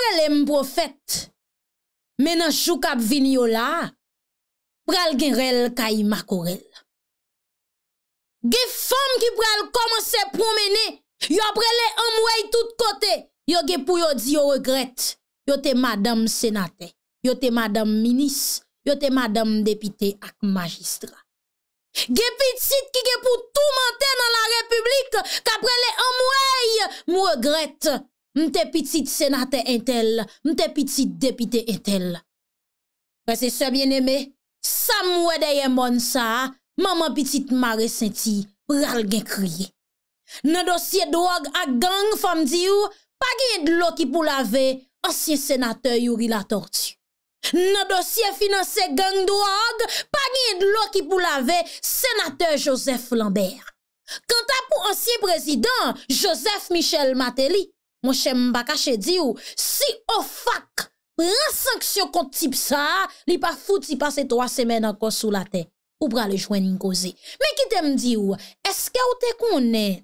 Prele m profet, menan chou kap vini yo la, pral gen rel kayi makorel. Ge fom ki pral koman se promene, yo prele an mwey tout kote, yo ge pou yo di yo regrete, yo te madame senate, yo te madame minis, yo te madame depite ak magistra. Ge pitit ki ge pou tou mante nan la republik, ka prele an mwey m regrette. mte pitit senate entel, mte pitit depite entel. Prese sebyen eme, sa mwedeye moun sa, mman pitit mare senti, pral gen kriye. Nan dosye doag ak gang fam diyo, pa genye dlo ki pou lave, ansyen senate yuri la tortu. Nan dosye finanse gang doag, pa genye dlo ki pou lave, senate Josef Lambert. Kant apou ansyen prezident, Josef Michel Mateli, Mwen chè m baka chè di ou, si ou fak, prinsanksyon kont tip sa, li pa fouti pase 3 semen an kon sou la te, ou bra le jwen in koze. Men ki te m di ou, eske ou te konen,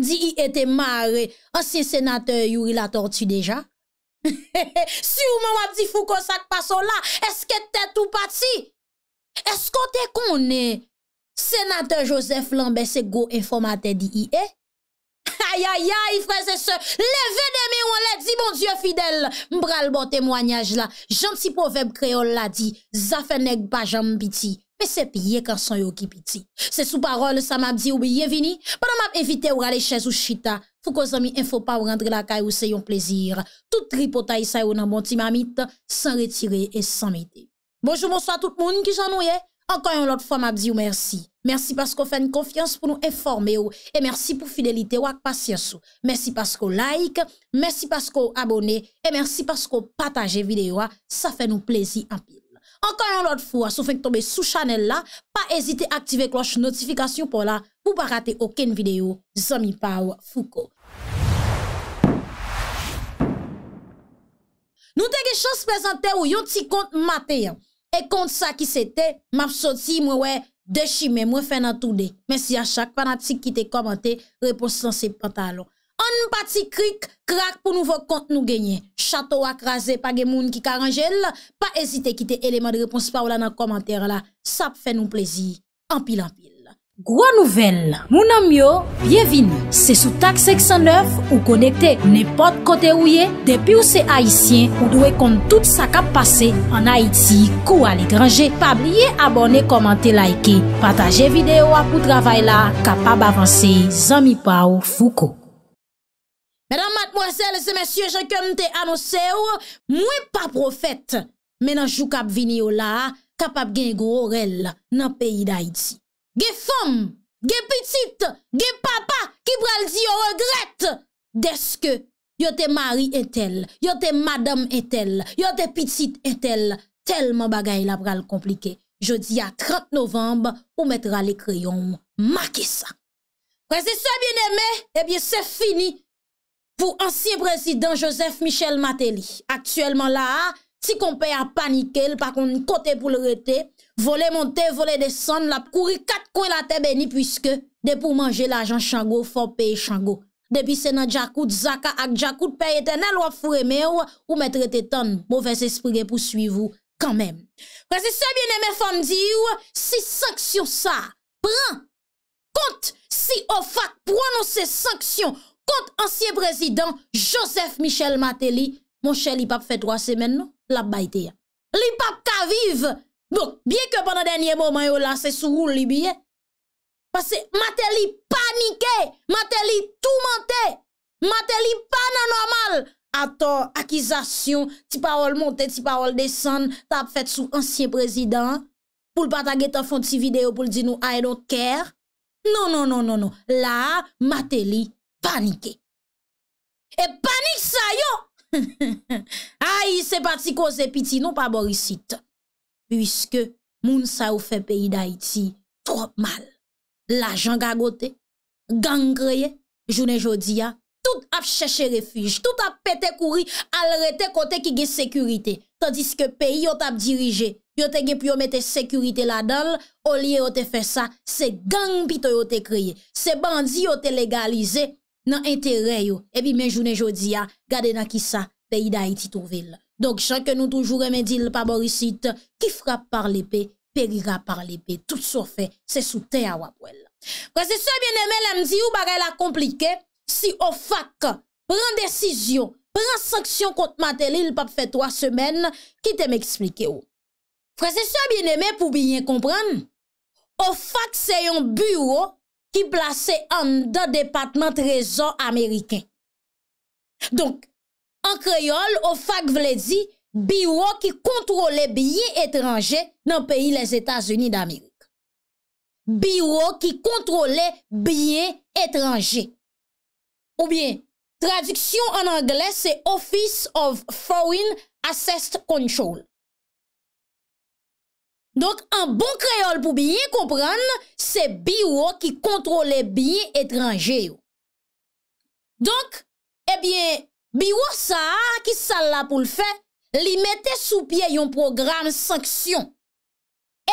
di i e te mare, ansi senatèr yu ila tortu deja? Si ou m wadi fou kon sak pa sola, eske te tout pati? Eske ou te konen, senatèr Josef Lambe se go informate di i e? Ayayayay, freze se, leve de mi ou an ledi, bon djye fidel, mbral bon temwanyaj la, janti povem kreol la di, zafen ek bajan mpiti, pe se piye kansan yo ki piti. Se sou parol sa map di ou biye vini, padan map evite ou rale chèz ou chita, fuk o zami enfo pa ou rentre la kaj ou se yon plezir, tout ripota yisay ou nan bon ti mamit, san retire et san mète. Bonjou monswa tout moun ki jan nouye, ankayon lot fwa map di ou mersi. Mersi pasko fèn konfians pou nou enforme ou. E mersi pou fidelite ou ak pasyens ou. Mersi pasko like. Mersi pasko abone. E mersi pasko pataje videyo ou. Sa fè nou plezi apil. Ankan yon lot fwa, sou fèn k tombe sou chanel la. Pa ezite aktive kloche notifikasyon pou la. Pou pa rate oken videyo. Zomi pa ou fuko. Nou teke chans prezante ou yon ti kont mater. E kont sa ki se te, map soti mwen wey, Deshi men mwen fè nan toude. Mèsi a chak, panatik ki te komante, reponsan se pantalon. An pati krik, krak pou nouvo kont nou genye. Chato akraze, pa gen moun ki karanjel. Pa ezite ki te eleman de repons pa ou la nan komante la. Sa p fè nou plezi. An pil an pil. Gwa nouvel, mounan myo, byevini, se sou tak 609 ou konekte nepot kote ouye, depi ou se haisyen ou dwe kont tout sa kap pase an Haiti kou al e grange, pabliye abone, komante, laike, pataje videyo apou travay la, kapab avanse, zami pa ou fuko. Menan mat mwasele se mesye chanke mte anose ou, mwen pa profet, menan chou kap vini yo la, kapab gen gro rel nan peyi da Haiti. Ge fom, ge pitit, ge papa, ki pral di yo regret. Deske, yo te mari entel, yo te madam entel, yo te pitit entel. Telman bagay la pral komplike. Je di a 30 novemb pou mette rale kriyom. Make sa. Prese soye bieneme, ebyen eh se fini pou ansye prezident Joseph Michel Mateli. Aktuellement la, si konpe a panike, l pa kon kote pou l rete. Vole monte, vole deson, la pou kouri kat kon la te beni Puiske de pou manje la jan chango, fon peye chango Depi senan djakout, zaka ak djakout, peye tenel wap fureme ou Ou metre te ton, mouves espri pou suivou kanmen Prese se biene me fan di ou, si sanksyon sa, pran Kont si ofak pranon se sanksyon Kont ansye prezident Joseph Michel Mateli Mon chè li pap fe 3 semen nou, la bayte ya Bon, bien ke panan denye moment yo la, se sou rou li biye. Pase, ma te li panike, ma te li tou mante, ma te li pananormal. Ato, akizasyon, ti parol monte, ti parol desen, ta ap fet sou ansyen prezident, pou l patage to fon ti video pou l di nou, I don't care. Non, non, non, non, non, la, ma te li panike. E panik sa yo! Ay, se pati koze piti, nou pa borisit. Piske moun sa ou fe peyi da iti trop mal. La jan ga gote, gang kreye, jounen jodi ya, tout ap chache refuj, tout ap pete kouri, alrete kote ki ge sekurite. Tandiske peyi yo tap dirije, yo tege pyo mete sekurite la dal, olye yo te fe sa, se gang pito yo te kreye. Se bandi yo te legalize nan entere yo. Ebi men jounen jodi ya, gade na ki sa, peyi da iti touvela. Donk chanke nou toujou remedil pa borisit, ki frap par lepe, perira par lepe, tout sou fe, se sou te awa wèl. Frase sou a bien eme, lèm di ou bare la komplike, si ou fak, pran desisyon, pran sanksyon kont matel, il pap fe to a semen, ki te m'explike ou. Frase sou a bien eme, pou binye kompran, ou fak se yon bureau ki plase an da depatman trezon ameriken. Donk, An kreyol, ou fag vle di, biwo ki kontrole biye etranje nan peyi les Etats-Unis d'Amerik. Biyo ki kontrole biye etranje. Ou bien, tradiksyon an angle, se Office of Foreign Assess Control. Donk, an bon kreyol pou biye kompran, se biwo ki kontrole biye etranje. Biwa sa a ki sal la pou l fe, li mette sou pie yon programe sanksyon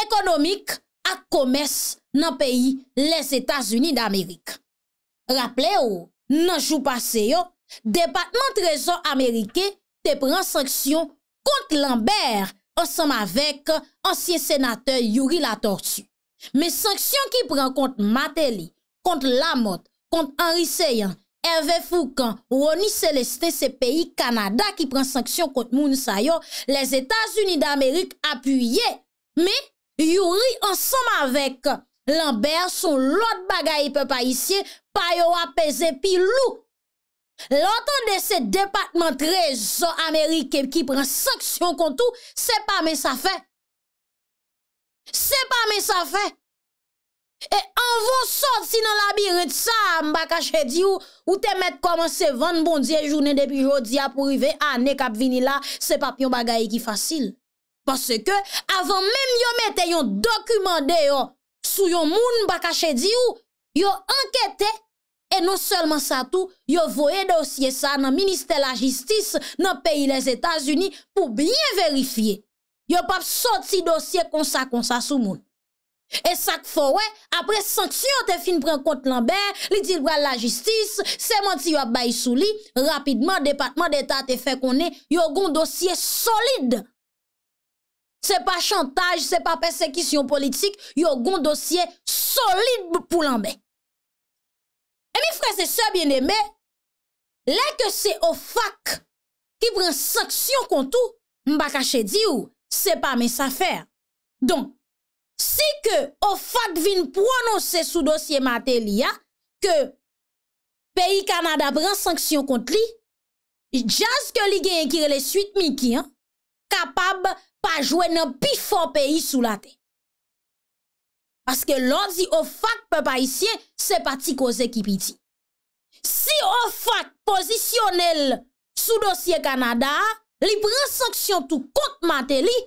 ekonomik ak komes nan peyi les Etats-Unis d'Amerik. Raple yo, nan jou pase yo, Depatement Trezon Amerike te pren sanksyon kont Lambert ansam avek ansyen senate Yuri Latortu. Me sanksyon ki pren kont Mateli, kont Lamotte, kont Henri Seyen. Herve Foukan, Roni Celeste, se peyi Kanada ki pren sanksyon kont moun sayon, les Etats-Unis d'Amerik apuyye. Me, yu ri ansam avek. Lamber, son lot bagay pe pa isye, payo apese pi lou. Lantan de se departement rezo Amerike ki pren sanksyon kont ou, se pa men sa fe. Se pa men sa fe. E anvo sot si nan labiret sa mbakache di ou, ou te met koman se van bondye jounen depi jodi a pou rive, a ne kap vini la se papyon bagaye ki fasil. Pase ke, avon menm yo mette yon dokumande yo, sou yon moun mbakache di ou, yo anketè, e non selman sa tou, yo voye dosye sa nan Ministè la Jistis, nan peyi les Etats-Unis, pou bie verifiye. Yo pap sot si dosye konsa konsa sou moun. E sak fowè, apre sanksyon te fin pran kont lan bè, li dirwè la jistis, seman ti yo ap bay sou li, rapidman, Depatman d'Etat te fè konè, yo gon dosye solide. Se pa chantage, se pa persekisyon politik, yo gon dosye solide pou lan bè. E mi frese se biene mè, lè ke se o fak ki pran sanksyon kontou, mba kache di ou, se pa mes afer. Si ke ofak vin pronose sou dosye mater li ya, ke peyi Kanada pran sanksyon kont li, jaz ke li gen ekirele suit miki, kapab pa jwen nan pi fon peyi sou la te. Paske lor di ofak pe pa isyen, se pati koze ki piti. Si ofak posisyonel sou dosye Kanada, li pran sanksyon tout kont mater li,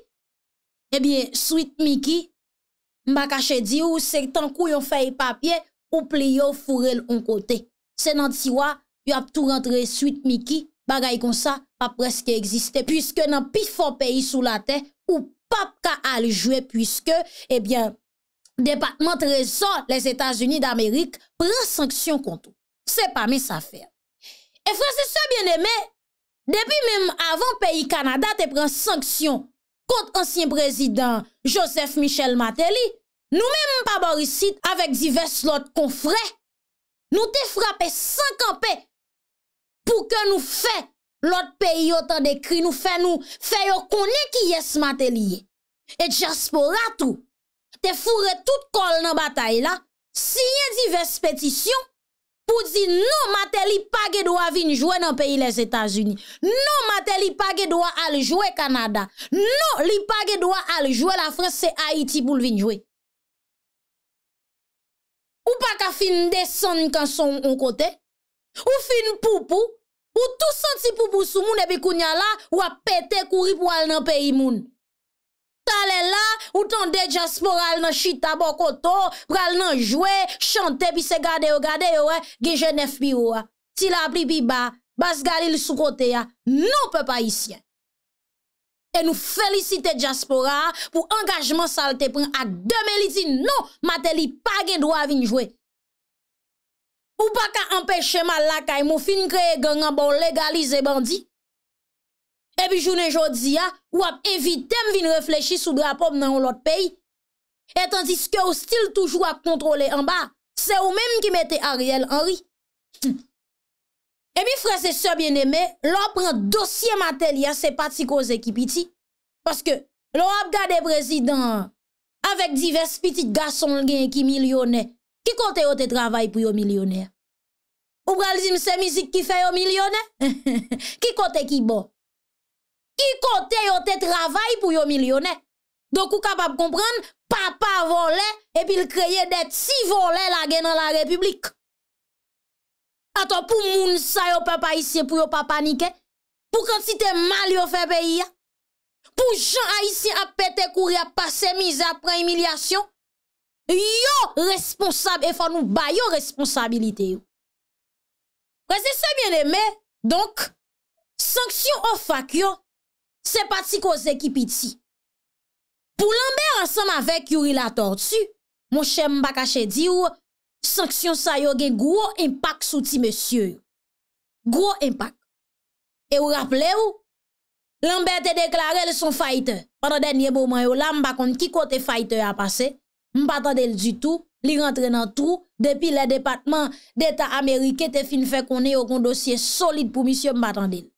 Mba kache di ou se tan kou yon faye papye, ou pli yo foure l on kote. Se nan tiwa, yon ap tou rentre suite miki, bagay kon sa pa preske existe. Puiske nan pi fon peyi sou la ten, ou pap ka aljwe, puisque, ebyen, eh departement rezon les Etats-Unis d'Amerik pren sanksyon konto. Se pa mi sa fer. E franse se byen eme, depi mem avon peyi Kanada te pren sanksyon kont ansyen prezident Joseph Michel Mateli, nou mèm mpaborisit avèk zivès lot konfre, nou te frapè sankanpe pou ke nou fè lot peyi otan dekri, nou fè nou fè yo koni ki yes Mateli ye. Et jaspo ratou, te fure tout kol nan batay la, siye zivès petisyon, Pou di nou mate li page do a vinjwe nan peyi les Etats-Unis. Nou mate li page do a aljwe Kanada. Nou li page do a aljwe la France et Haiti pou l'vinjwe. Ou pa ka fin deson kan son on kote. Ou fin poupou. Ou tout senti poupou sou moun ebi kunyala ou a pete kouri pou al nan peyi moun. Ta le la, ou tan de Djaspora al nan chita bo koto, pral nan jwe, chante pi se gade yo gade yo we, eh, ge jenef bi ou we. Eh. Ti la apri bi ba, bas gali li soukote ya, nou pe pa isye. E nou felisite Djaspora pou engajman salte pran ak 2000 liti nou, mate li pa gen do avin jwe. Ou pa ka empeshe ma lakay mou fin kreye gengan bon legalize bandi. Ebi jounen jodi ya, wap evitem vin reflechis ou drapom nan ou lot pey. Etan diske ou stil toujou ap kontrole an ba, se ou menm ki mette Ariel Henry. Ebi frese se bieneme, lop pran dosye matel ya se pati koze ki piti. Paske lop gade prezidant, avek divers piti gason gen ki milyonè, ki kote yo te travay pou yo milyonè. Ou pralzim se mizik ki fe yo milyonè, ki kote ki bo. ki kote yo te travay pou yo milyonè. Donk ou kapab kompren, papa vole, epi l kreye det si vole la gen an la republik. Aton pou moun sa yo papa isye pou yo papa nike, pou kante si te mal yo febe iya, pou jan a isye apete kuri apase mize apren emilyasyon, yo responsab, e fa nou bayo responsabilite yo. Prese se biene me, donk, sanksyon ou fak yo, Se pati ko zekipi ti. Pou Lambert ansem avek yuri la tortue, mou chè mba kache di ou, sanksyon sa yo gen gwo impak sou ti monsye ou. Gwo impak. E ou rappele ou, Lambert te deklare lè son fayte. Patan denye bouman yo la mba kon ki kote fayte a pase, mba tande l du tou, li rentre nan tou, depi le departman deta Amerike te fin fe kon e yo kon dosye solide pou misyo mba tande l.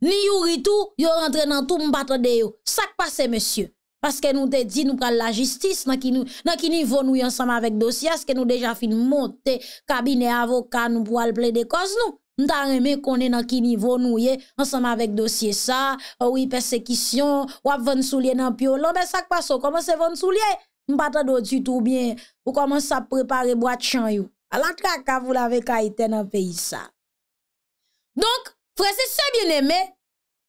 Ni yu ritu, yu rentre nan tou mbata deyo. Sak pase, monsye. Paske nou te di nou pral la jistis, nan ki ni vonouye ansam avèk dosye, aske nou deja fin monte kabine avokan nou pou alple de koz nou. Nou ta reme konen nan ki ni vonouye ansam avèk dosye sa, oui persekisyon, wap ven soulye nan piolo, be sak paso, komanse ven soulye, mbata do tu tou bien, pou komanse sa prepare boat chan yo. Alantra ka vou lave ka ite nan peyi sa. Frè se se bien eme,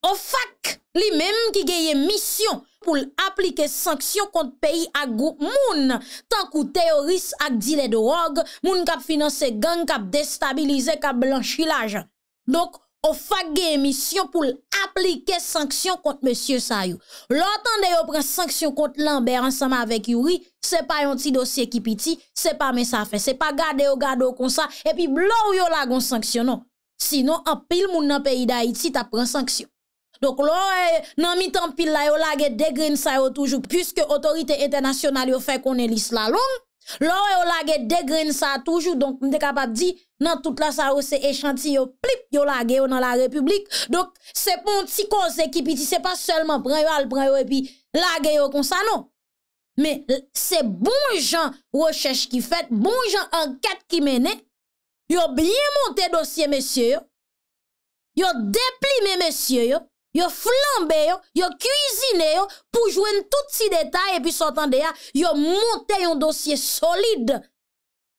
o fak li menm ki geye misyon pou l'aplike sanksyon kont peyi ak group moun. Tankou teoris ak dile drog, moun kap finanse gang, kap destabilize, kap blanchilajan. Donk, o fak geye misyon pou l'aplike sanksyon kont monsye sa yo. Lo tan de yo pren sanksyon kont Lambert ansama avek yuri, se pa yon ti dosye ki piti, se pa men sa fe. Se pa gade yo gade yo kon sa, epi blon yo la gon sanksyonon. Sinon, apil moun nan peyi da iti, ta pren sanksyon. Donk lo, eh, nan mi tanpil la, yo lage degren sa yo toujou. Puske otorite internasyonal yo fe konen lis la long. Lo, yo lage degren sa toujou. Donk, m de kapap di, nan tout la sa yo se echanti yo plip, yo lage yo nan la republik. Donk, se pon ti konseki, pi ti se pa selman, pren yo al, pren yo epi, lage yo kon sa non. Men, se bon jan rechech ki fet, bon jan anket ki meney, yo bie monte dosye mesye yo, yo deplime mesye yo, yo flambe yo, yo kuisine yo, pou jwen tout si detay, yo monte yon dosye solide,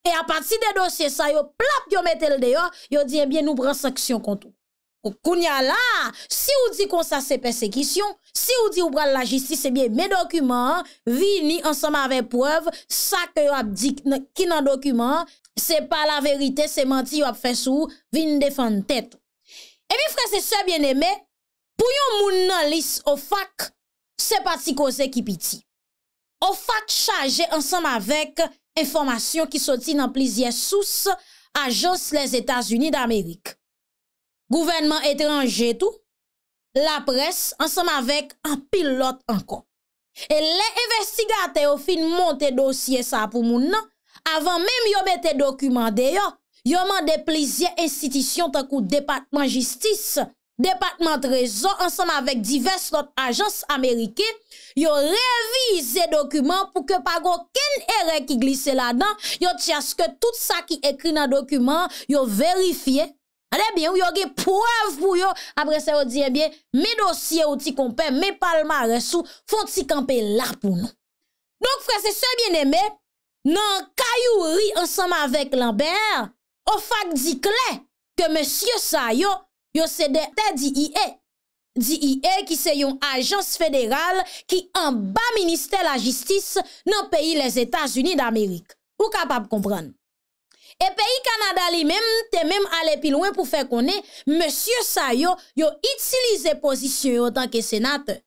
e a pati de dosye sa, yo plap yo metel deyo, yo diye eh bien nou bran saksyon kontou. Kou kounya la, si ou di kon sa se persekisyon, si ou di ou bran la jistise, eh biye men dokumant, vini ansama avep poev, sa ke yo abdik ki nan dokumant, Se pa la verite se manti yo ap fes ou vin defan tet. E mi fre se se bien eme, pou yon moun nan lis o fak se pati koze ki piti. O fak chaje ansam avek informasyon ki soti nan plizye sous ajons les Etats-Unis d'Amerik. Gouvenman etranje tou, la pres ansam avek an pilot anko. E le investigate ou fin monte dosye sa pou moun nan, avan menm yo bete dokumande yo, yo mande plizye institisyon tankou Depatman Jistis, Depatman Trezo, ansanm avèk divers not ajans Amerike, yo revize dokumand pou ke pa go ken erè ki glise la dan, yo tiaske tout sa ki ekri nan dokumand, yo verifiye, alebyen, yo ge pouav pou yo, apre se yo diyebyen, eh me dosye ou ti kompe, me palma resou, fon ti kampe la pou nou. Donk frese se bienemè, Nan kayou ri ansanm avek Lambert, ou fak di kle ke M. Sayo yo sede te di i e. Di i e ki se yon ajans federal ki an ba minister la jistis nan peyi les Etats-Unis d'Amerik. Ou kapab kompran? E peyi Kanada li menm te menm ale pi loin pou fe konen M. Sayo yo itilize pozisyon yo tanke senate.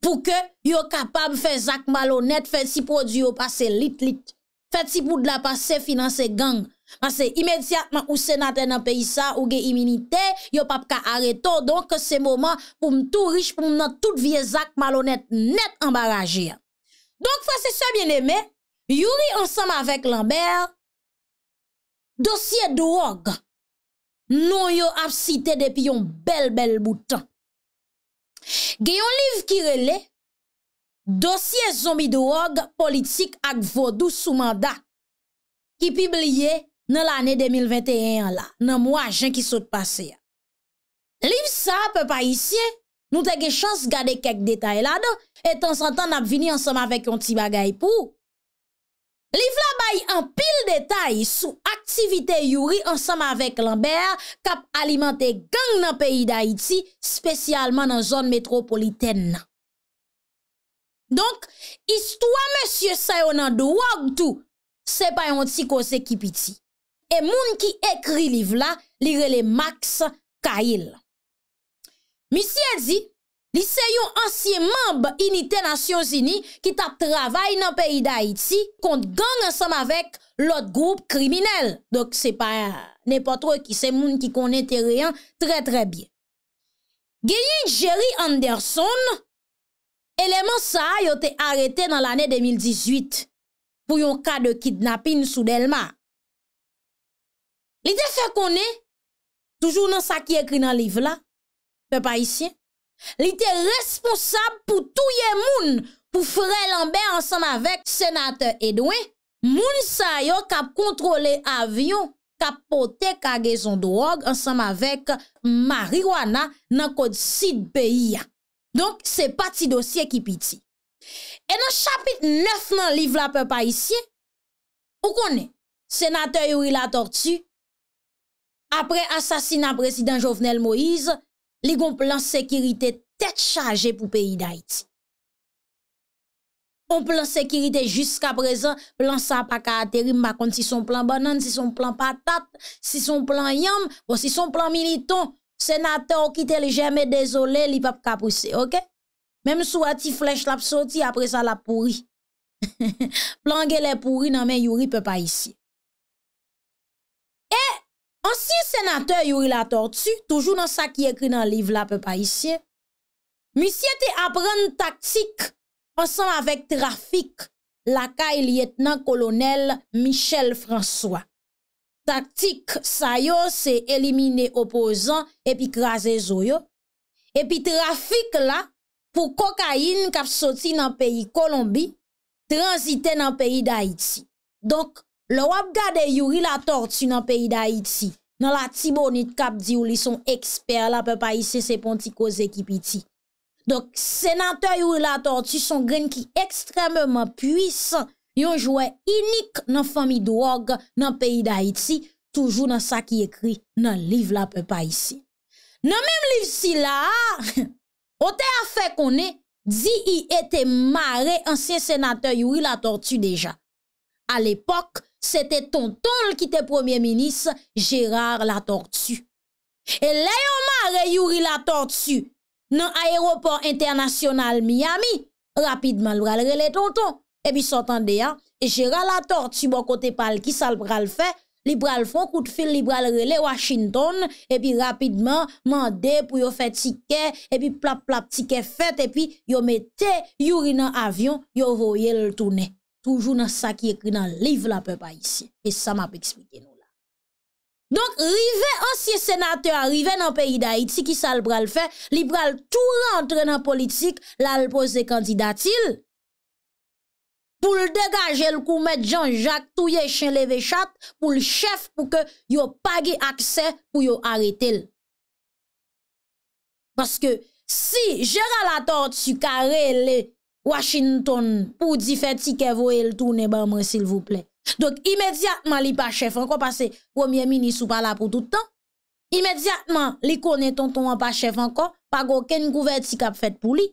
pou ke yo kapab fè Zak Malonet fè si prodüyo pasè lit-lit, fè si poud la pasè finanse gang, pasè imediatman ou senate nan peyisa ou ge iminite, yo pap ka areto, donk se moman pou m tou rich pou m nan tout vie Zak Malonet net ambaraje. Donk fè se sa mjen eme, yuri ansam avèk Lambert, dosye drog, nou yo ap site depi yon bel bel boutan. Gè yon liv ki rele dosye zombi do og politik ak vodou sou manda ki pibliye nan l ane 2021 la nan mwa jen ki sot pase ya. Liv sa pe pa isye nou te ge chans gade kek detay la do etan santan ap vini ansama vek yon ti bagay pou. Liv la bayi an pil detay sou aktivite yuri ansam avek Lambert kap alimante gang nan peyi da iti, spesyalman nan zon metropoliten nan. Donk, istwa monsye sayonan do wag tou, se payon ti kosekip iti. E moun ki ekri liv la, li rele Max Kail. Misye elzi. Li se yon ansye mamb inite nasyon zini ki ta travay nan peyi da iti kont gang ansam avek lot group kriminel. Dok se pa, ne pa tro ki se moun ki konete reyon tre tre bie. Genye Jerry Anderson eleman sa yo te arete nan l ane 2018 pou yon ka de kidnapin sou delman. Li de fe konen toujou nan sa ki ekri nan liv la pe pa isye. Li te responsab pou touye moun pou fure lanbe ansanm avek senate Edwin, moun sayo kap kontrole avyon kap pote kage zon drog ansanm avek Marijuana nan kod Sid P.I.A. Donk se pati dosye ki piti. E nan chapit 9 nan liv la pe pa isye, ou konen senate Yuri Latortu apre asasina presiden Jovenel Moïse, Li gon plan sekirite tet chaje pou peyi da iti. Pon plan sekirite jiska prezant, plan sa pa ka ateri mba konti son plan banan, si son plan patat, si son plan yam, bo si son plan militon, senate okite li jeme dezole li pap kapouse, ok? Mem sou ati flech lap soti, apre sa la pouri. Plan gen le pouri nan men yuri pe pa isi. Ansiye senatè yow il atorti, toujou nan sa ki ekri nan liv la pe pa isye, misye te apren taktik ansan avèk trafik lakay li etnan kolonel Michel François. Taktik sayo se elimine opozan epi krasè zoyo. Epi trafik la pou kokayin kap soti nan peyi Kolombi transite nan peyi Daichi. Donk, Lo wap gade yuri la tortu nan peyi da iti. Nan la tibonit kap di ou li son eksper la pepa isi seponti ko zekip iti. Dok senatè yuri la tortu son gren ki ekstremèman pwisan. Yon jwè inik nan fami dwo gwa nan peyi da iti. Toujou nan sa ki ekri nan liv la pepa isi. Nan mèm liv si la, ote a fe konè, di yi ete mare ansyen senatè yuri la tortu deja. A l'epok, se te tonton l ki te premier minis Gérard Latortu e lè yon mare youri Latortu nan aéroport internasyonal Miami rapidman l bral rele tonton e pi sotan de ya, Gérard Latortu bon kote pal ki sa l bral fe li bral fon kout fil, li bral rele Washington, e pi rapidman mande pou yo fe tike e pi plap plap tike fet e pi yo mette youri nan avyon yo voye l toune Toujou nan sa ki ekri nan liv la pe pa isi. E sa ma pe eksplike nou la. Donk, rive ansye senate a rive nan peyi da iti ki sa l bral fe, li bral tou rentre nan politik la l pose de kandidatil pou l degaje l koumèd Jean-Jacques touye chenle vechat pou l chef pou ke yo page akse pou yo arete l. Baske si jera la tord su kare le Washington pour dire que ticket le tourner ban moi s'il vous plaît. Donc immédiatement li pas chef encore parce que premier ministre ou pas là pour tout le temps. Immédiatement li connaît tonton pas chef encore, pas aucun qui qu'a fait pour lui.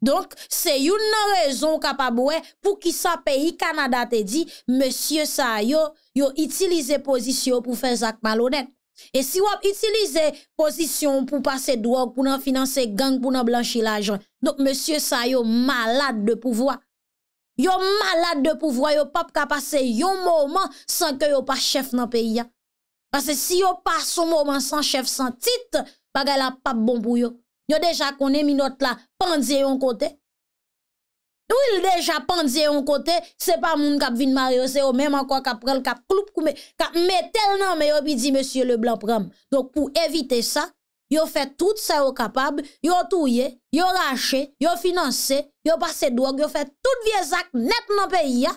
Donc c'est une raison capable pour qui ça pays Canada te dit monsieur ça yo utilisé la position pour faire zak malhonnête. Et si vous utilisez position pour passer drogue, pour financer gang, pour blanchir l'argent, Donk monsye sa yo malade de pouvwa. Yo malade de pouvwa yo pap kapase yo mouman san ke yo pa chef nan peyi ya. Pase si yo pa sou mouman san chef san tit, bagay la pap bon pou yo. Yo deja konen mi not la pandye yon kote. Yo il deja pandye yon kote, se pa moun kap vin maryo se yo menman kwa kap pral kap kloup koume, kap metel nan me yo bi di monsye le blan pram. Donk pou evite sa, Yo fè tout sa yo kapab, yo touye, yo rache, yo finanse, yo pase drog, yo fè tout viezak net nan peyi ya.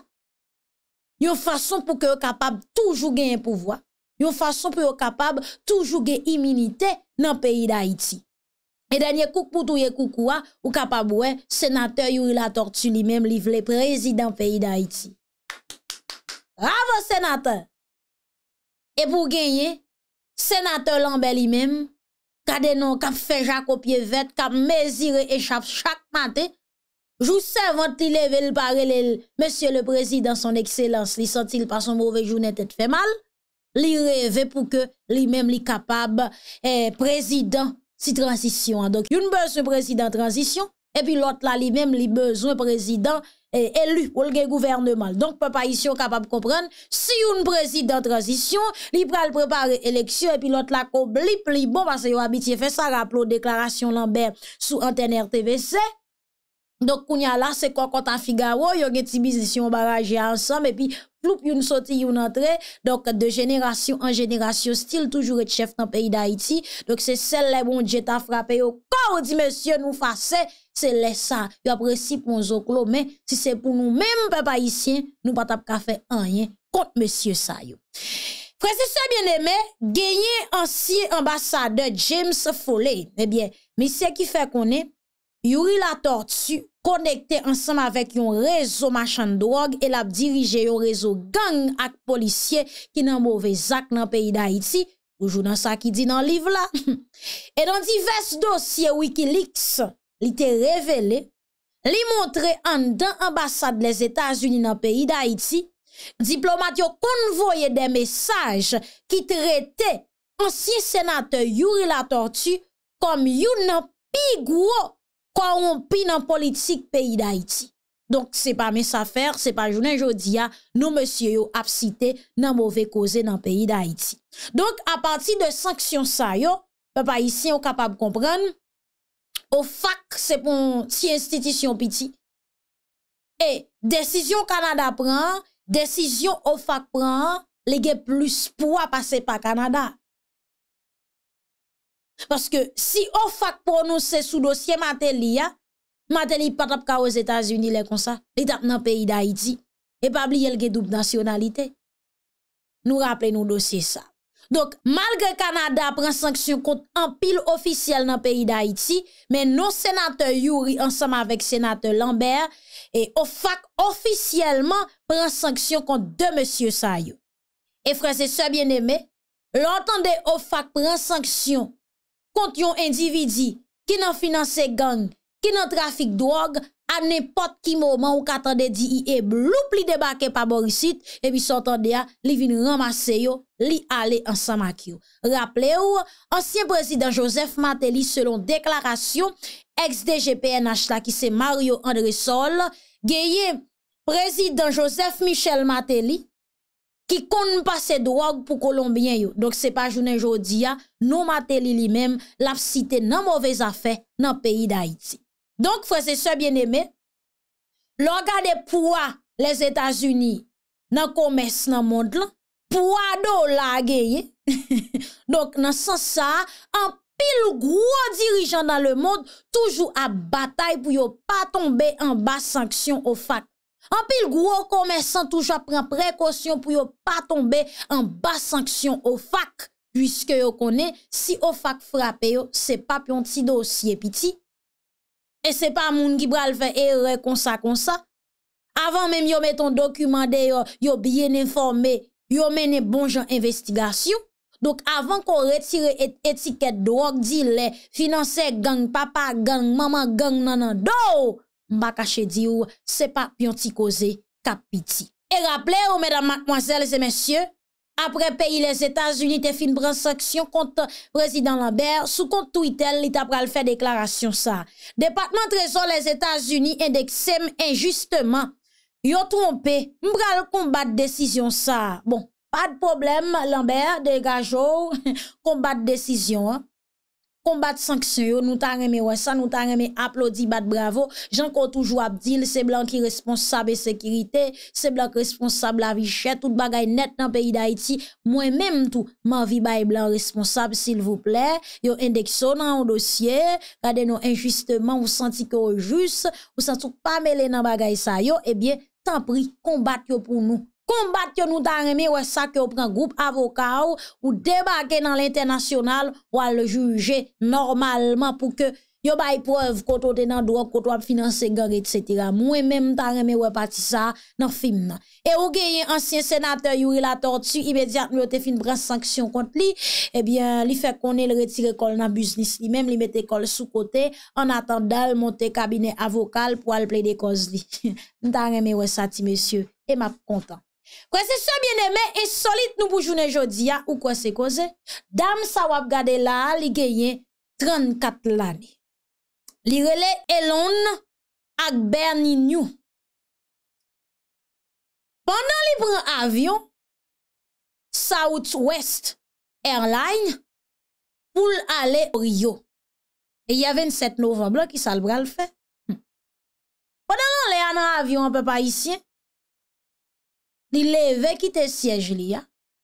Yo fason pou ke yo kapab toujou genye pouvoi. Yo fason pou yo kapab toujou genye iminite nan peyi da iti. E danye kouk pou touye koukouwa, yo kapab wè senatè yu yu la tortuni mem li vle prezid nan peyi da iti. Bravo senatè! E pou genye, senatè lanbe li mem. ka denon, ka feja kopye vet, ka mezire echap chak mate, jou se vantile ve l parele, monsye le prezident son ekselans li sentil pa son mouve jounet et fe mal, li reve pou ke li mem li kapab eh, prezident si transisyon. Donk, yon bez un prezident transisyon, epi lot la li mem li bez un prezident transisyon, élu pour le gouvernement. Donc, papa ici, capable de comprendre, si une président transition, il prépare préparer élection, et puis l'autre la coblip, bon, parce que a habitué fait ça, rappelons déclaration Lambert sous antenne RTVC, Donk kounya la se kon kontan figaro Yon gen ti bizisyon baraje ansam E pi ploup yon soti yon antre Donk de jenerasyon an jenerasyon stil Toujou et cheftan peyi da iti Donk se sel le bon jetan frape Yo kou di mesye nou fase Se le sa Yo apresi pou moun zoklo Men si se pou nou menm pe pa isyen Nou patap ka fe anyen kont mesye sa yo Prese se bieneme Genye ansi ambasade James Folley Men eh se ki fe konen Yuri La Tortue, konekte ansam avek yon rezo machan drog, el ap dirije yon rezo gang ak polisye ki nan mouvezak nan peyi da iti, poujou nan sa ki di nan liv la. E nan divers dosye Wikileaks, li te revele, li montre an dan ambasade les Etats-Unis nan peyi da iti, diplomat yo konvoye de mesaj ki trete ansyen senate Yuri La Tortue kom yon nan pigouo korompi nan politik peyi d'Haïti. Donk se pa mes afer, se pa jounen jodi ya, nou monsye yo ap site nan mouve koze nan peyi d'Haïti. Donk a pati de sanksyon sa yo, pe pa isi yo kapab kompran, ou fak se pon ti institisyon piti, e, desisyon Kanada pran, desisyon ou fak pran, lege plus pou a pase pa Kanada. Paske si OFAC prononsè sou dosye mater li ya, mater li patap ka wèz Etats-Unis lè konsa, lè dat nan peyi d'Haïti, e pa bli yèl gè double nationalité. Nou rappele nou dosye sa. Donk, malgre Kanada pren sanksyon kont an pil ofisyel nan peyi d'Haïti, men nou senate yuri ansam avèk senate Lambert, e OFAC ofisyelman pren sanksyon kont de monsye sa yo. E fransè sa bien eme, l'antande OFAC pren sanksyon kont yon individi ki nan finanse gang, ki nan trafik doag, an ne pot ki mouman ou katande di i e bloup li debake pa borisit, e bi sotande a li vin ramase yo, li ale ansan mak yo. Raple ou, ansyen prezident Joseph Mateli, selon deklarasyon, ex-DGPNH la ki se Mario Andresol, geye prezident Joseph Michel Mateli, Ki kon nou pase drog pou kolombiyen yo. Dok se pa jounen jodi ya, nou mater li li menm laf site nan mouvez afe nan peyi da Haiti. Donk fwese se bien eme, loga de pouwa les Etats-Unis nan koumes nan mond lan, pouwa do la geye. Donk nan san sa, an pilou gwo dirijan nan le mond toujou a batay pou yo pa tombe an bas sanksyon ou fak. An pil gwo komè san toujwa pren prekosyon pou yo pa tombe an bas sanksyon ou fak, pwiske yo konè si ou fak frapè yo, se pa pyon ti do si epiti. E se pa moun ki bral fè e re konsa konsa. Avan mèm yo mè ton dokumande yo, yo bien informè, yo mèm ne bon jan investigasyon. Donk avan kon retire etiket drok di le, finanse gang papa, gang mama, gang nanan, do! Mba kache di ou se pa piyonti koze kapiti. E rapple ou mèdam matmoazèl zè mèsyè, apre peyi les Etats-Unis te fin bransaksyon kont prezident Lambert, sou kont tweetel li tap pral fè deklarasyon sa. Depatman trezon les Etats-Unis endeksem enjusteman. Yo trompe, mbral kombat de desisyon sa. Bon, pa d'poblèm Lambert, de gajou, kombat de desisyon. Konbat sanksye yo, nou tan reme wesa, nou tan reme aplodi bat bravo, janko toujou abdil, se Blan ki responsabe sekerite, se Blan ki responsabe la vi chet, tout bagay net nan peyi da iti, mwen memm tou, man vi baye Blan responsabe sile vous plè, yo indekso nan ou dosye, gade nou injustement, ou santi ki ou jus, ou santi ki ou jis, ou santi ki ou jis, yo, eh bien, tan pri, konbat yo pou nou. kombat yo nou tan reme wè sa ki yo pran group avokaw ou debake nan l'internasyonal wè le juje normalman pou ke yo bay preuve koto te nan dro koto ap finanse gare etc. Mwen menm tan reme wè pati sa nan film nan. E ou ge yon ansyen senatè yow il ator tsu, imediat nou te fin bran sanksyon kont li, ebyen li fè konel retire kol nan busnis li menm li mette kol sou kote an atan dal monte kabine avokal pou al ple de koz li. Tan reme wè sa ti mesye, e map kontan. Kwen se sebyen eme, en solit nou pou jounen jodia, ou kwen se koze, dam sa wap gade la li genyen 34 lani. Li rele Elon ak Bernie New. Pendan li pren avyon, Southwest Airlines pou l'ale ryo. E y ave yon set nova blok ki sal bral fe. Hmm. Pendan li an an avyon an pe pa isyen, li leve ki te siyej li ya,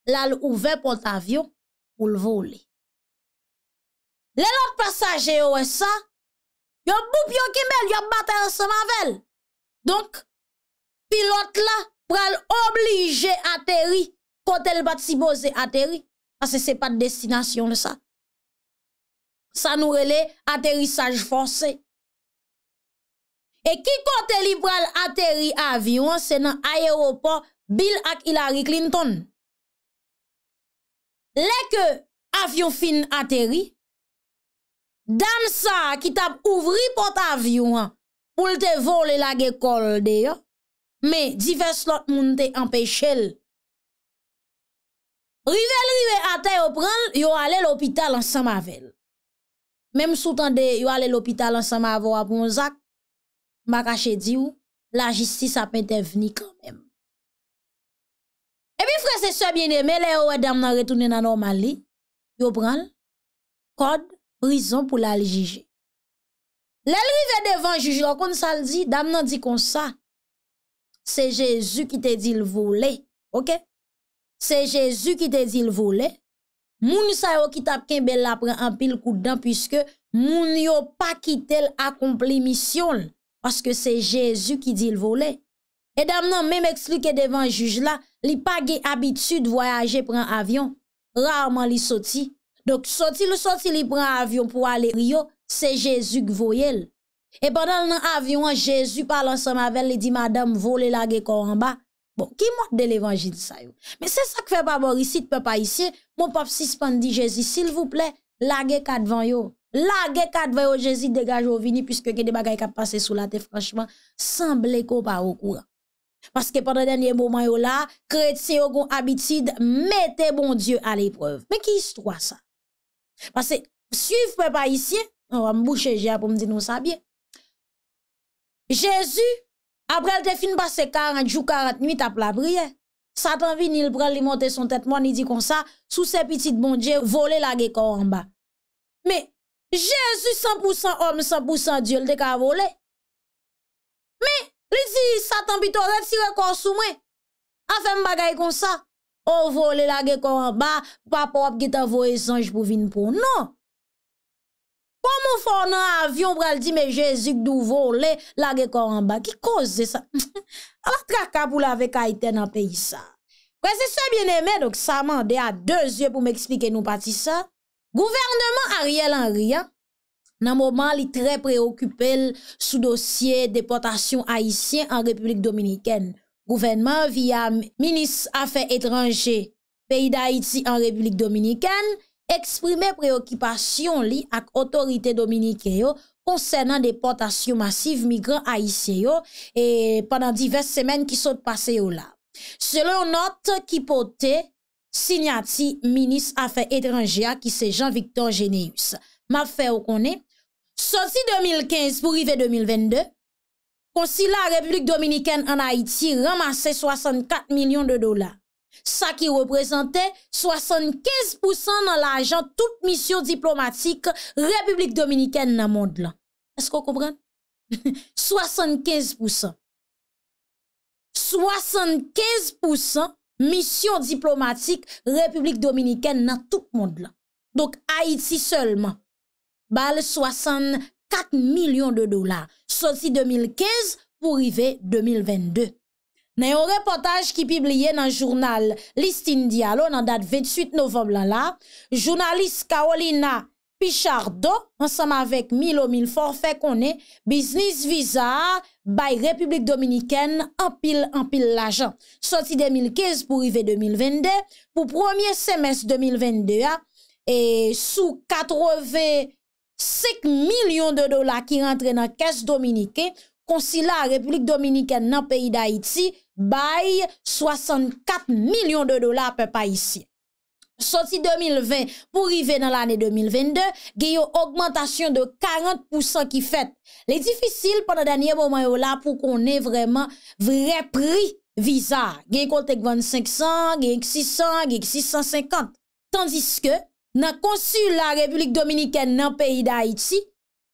la ouve pou t'avyon pou l'vou li. Le lot pasaje yo wè sa, yo boup yo kimel, yo batere se mavel. Donk, pilot la pral oblige ateri kontel bat si boze ateri, ase se pa de destinasyon le sa. Sanou rele, aterisaj fonse. E ki konteli pral ateri avyon, Bill ak Hilary Clinton. Lèk avyon fin atèri, dan sa ki tap ouvri pot avyon an, pou lte vol lè lage kol de yo, me divers lot moun te anpechèl. Rive lrive atè yo pral, yo ale l'opital an sa mavel. Mem sou tan de yo ale l'opital an sa mavel apon zak, makache di ou, la jistis apen te vni kanmèm. E mi fwese sebyen e me le ou e dam nan retounen nan orman li, yo pran kod prizon pou la li jiji. Le li ve devan jiji la kon sal di, dam nan di kon sa, se Jezu ki te dil vole, ok? Se Jezu ki te dil vole, moun sa yo ki tap ken bel la pre an pil kou dan, puisque moun yo pa ki tel akomple misyon, paske se Jezu ki dil vole. E dam nan menm eksluke devan jiji la, li pa habitude de voyager prend avion rarement il sorti donc sorti le sortit, il prend avion pour aller Rio c'est Jésus qui voyait. et pendant l'avion, Jésus parle ensemble avec lui dit madame vole la en bas bon qui monte de l'évangile ça mais c'est ça que fait pas ici papa ici mon papa suspend dit Jésus s'il vous plaît la quatre devant yo la quatre devant yo Jésus dégage au vini puisque que des bagages qui passé sous la tête franchement semblait qu'on pas au courant parce Paske pendant le moment moment, la, kretse yo gon habitude mette bon que à l'épreuve. Mais qui histoire ça? Parce que, suivre pas on va wam me jè pou mdi nous sa Jésus, Jésus Jésus, après fini de passer 40 jours, 40 nuits, après la prière, Satan vient, il prend, il monte son moi il dit comme ça, sous ses petites bon Dieu, vole la gueule en bas. Mais Jésus, 100% homme, 100% Dieu, il déca ka Mais, Mais, Li di satan pitore ti rekonsume? Afen m bagay kon sa? Ou vole lage koran ba, pa pa wap git avoye sanj pou vin pou? Non! Kwa mou fon nan avyon pral di me jezi kdou vole lage koran ba? Ki kose sa? A vat kaka pou lave kaiten an peyi sa. Kwa se se bieneme, dok sa mande a deux ye pou m eksplike nou pati sa. Gouvernement a riel an ria. Nan moman li tre preokupel sou dosye deportasyon haisyen an Republik Dominiken. Gouvenman via Minis Afen Etranje, peyi da Haiti an Republik Dominiken, eksprime preokipasyon li ak otorite Dominikeyo konsenan deportasyon masiv migran haisyen yo e pandan divers semen ki sot pase yo la. Selon not ki pote, sinyati Minis Afen Etranje a ki se Jean-Victor Généus. Sonsi 2015 pou rive 2022, konsila Republik Dominikèn an Haïti ramase 64 milyon de dola. Sa ki represente 75% nan la ajan tout misyon diplomatik Republik Dominikèn nan mond la. Esko kompren? 75%. 75% misyon diplomatik Republik Dominikèn nan tout mond la. Donk Haïti selman. bal 64 milyon de dolar, sot si 2015 pou rive 2022. Nè yon reportaj ki pibliye nan jounal Listin Diallo, nan dat 28 novemb lan la, jounalist Kaolina Pichardo, ansam avèk 1000 ou 1000 forfèk, konè, business visa, bay Republik Dominikèn, anpil, anpil la jan. Sot si 2015 pou rive 2022, pou premier semès 2022, 5 milyon de dola ki rentre nan kes Dominike, konsila Republik Dominike nan peyi Daïti, bay 64 milyon de dola pe pa yisi. Soti 2020, pou rive nan l'anè 2022, ge yo augmentation de 40% ki fèt. Le difisil pwè nan danye momen yo la pou konè vreman vre pri viza. Ge yon kontek 25 san, ge yon 600, ge yon 650. Tandis ke... nan konsil la Republik Dominiken nan peyi da Haiti,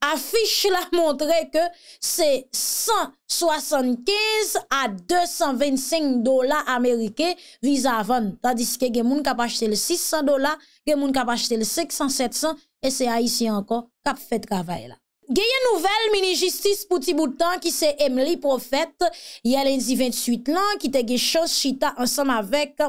afiche la montre ke se 175 a 225 dola Amerike vizavan. Tadis ke gen moun kap achete le 600 dola, gen moun kap achete le 500-700, e se Haitien anko kap fet travay la. Geye nouvel mini-justis pouti boutan ki se Emily Profet, yal enzi 28 lan ki te gechose chita ansam avek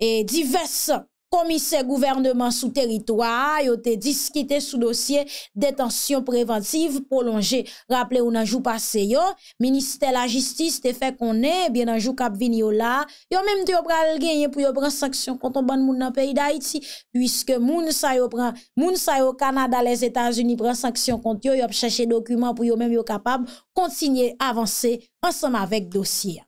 eh, divers sa. komise gouvernement sou teritwa, yo te diskite sou dosye detansyon preventiv, prolonger, rappele ou nanjou pase yo, minister la justice te fe konen, eh bien nanjou kap vini yo la, yo menm te yo pral genye pou yo pran saksyon konton ban moun nan peyi da iti, pwiske moun sa yo pran, moun sa yo kanada les Etats-Unis pran saksyon kont yo, yo ap chache dokumen pou yo menm yo kapab kontinye avanse ansam avek dosye.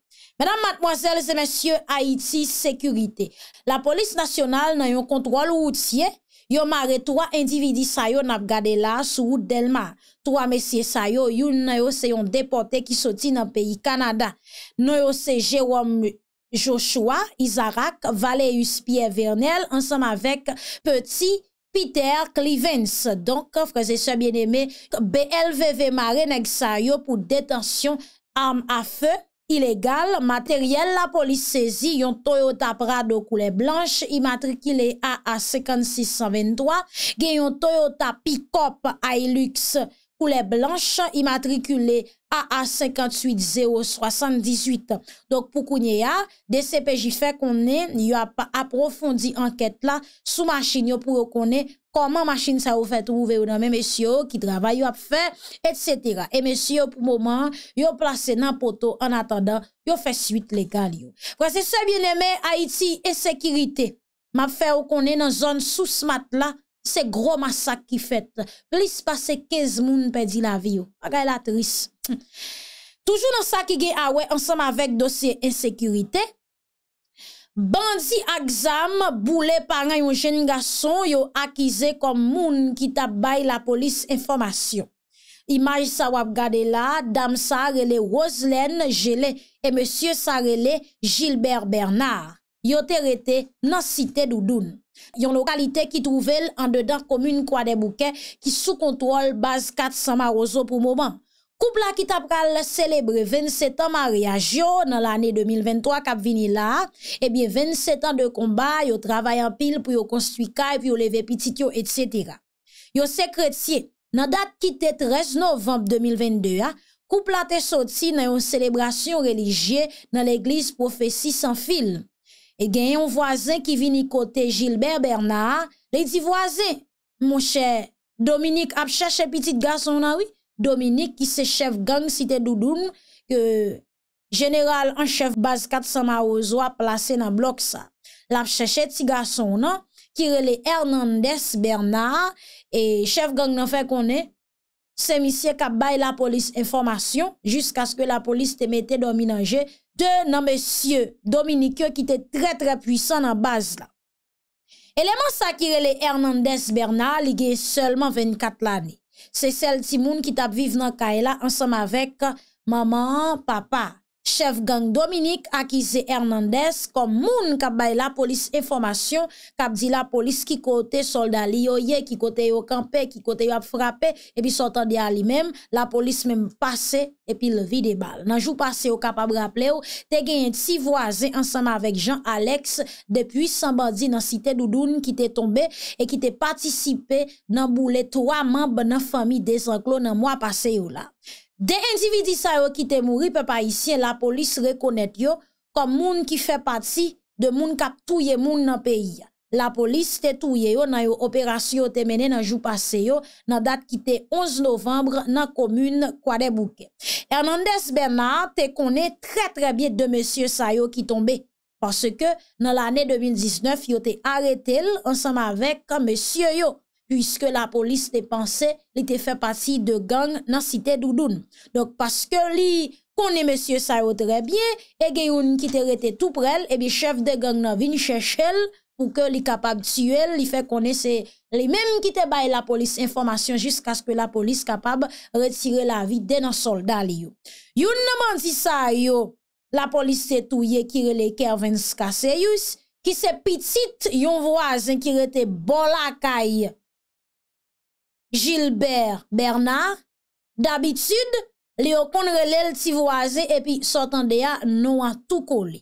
Madame, mademoiselles et messieurs, Haïti, Sécurité. La police nationale n'ayon kontrole ou outier. Yon mare trois individus sayo nap gade la sou ou del mar. Trois messieurs sayo yon n'ayose yon deporte qui soti nan peyi Kanada. N'ayose Jérôme Joshua, Izarak, Valéus Pierre-Vernel, ansam avek Petit Peter Clevins. Donk, freze se bien eme, BLVV mare neg sayo pou detensyon arm a feu Ilegal materyel la polis sezi yon Toyota Prado koule blanche, imatrikile AA5623, gen yon Toyota Pickup Hilux koule blanche, imatrikile AA58078. Dok pou kounye ya, DCPJ fe konen, yon aprofondi anket la sou machin yo pou yo konen. comment machine ça vous fait trouver ou dans mes messieurs qui travaillent à faire etc. Et messieurs pour moment yo placez dans poteau en attendant yo fait suite légale yo. c'est ce bien-aimé Haïti et sécurité. M'a fait ou qu'on est dans zone sous ce matelas c'est gros massacre qui fait. Plus passe 15 moun perdu la vie. Bagay ah, la triste. Toujours dans ça qui est ah ouais, ensemble avec dossier insécurité, Banzi akzam, boule pangan yon jen nga son, yon akize kom moun ki tabay la polis informasyon. Imaj sa wap gade la, dam sa rele Roselene Gélé, e monsie sa rele Gilbert Bernard. Yon terete nan site doudoun. Yon lokalite ki trouvel an dedan komoun kwa de bouke ki sou kontrol base 400 Marozo pou mouman. Koupla ki tap pral celebre 27 an maryaj yo nan l'anè 2023 kap vini la, ebyen 27 an de komba yo travay an pil pou yo konstuika e pou yo leve pitik yo, etc. Yo sekretye, nan dat ki tet res novembe 2022, koupla ah, te soti nan yon celebrasyon religye nan l'eglis profesi san fil. E eh gen yon vwazen ki vini kote Gilbert Bernard, le di vwazen, moun chè Dominique ap chè chè pitit gason nan ah wè, Dominik ki se chev gang si te doudoun, general an chev baz kat sa ma ozwa plase nan blok sa. La chèche tiga son nan, ki rele Hernandez Bernard, e chev gang nan fe konen, se misye kap bay la polis informasyon, jisk aske la polis te mette dominanje, te nan besye Dominik yo ki te tre tre pwisan nan baz la. Eleman sa ki rele Hernandez Bernard, li gen seman 24 lani. Se sel ti moun ki tap vive nan kaela ansam avek maman, papa. Chef gang Dominik akize Hernandez kom moun kap bay la polis informasyon kap di la polis ki kote solda li yo ye, ki kote yo kampe, ki kote yo ap frape, epi sotan di a li mem, la polis mem pase epi le vide bal. Nanjou pase yo kap ap rapple yo, te genyen ti voazen ansama vek Jean-Alex depi Sambandi nan site doudoun ki te tombe e ki te patisipe nan bou letoua mamb nan fami de zanklo nan mwa pase yo la. De endividi sa yo ki te mouri pe pa isye la polis rekonet yo kom moun ki fe pati de moun kap touye moun nan peyi. La polis te touye yo nan yo operasyon te mene nan jou pase yo nan dat ki te 11 novembre nan komoun kwa de bouke. Hernandez Bernard te konen tre tre bie de monsye sa yo ki tombe pase ke nan l ane 2019 yo te arete l ansam avek ka monsye yo. pwiske la polis te panse li te fe pati de gang nan site doudoun. Donk paske li kone monsye sa yo trebyen, e gen yon ki te rete tou prel, e eh bi chef de gang nan vin cheshe l pou ke li kapab tsyel, li fe kone se li menm ki te baye la polis informasyon jiska skwe la polis kapab retire la vi den nan soldali yo. Yon nanman ti sa yo la polis se touye kire le kervens kaseyous, ki se pitit yon voazen kire te bolakay. Gilbert Bernard, d'abitud, li yo kondrele l ti voaze, epi sotan deya nou an tou koli.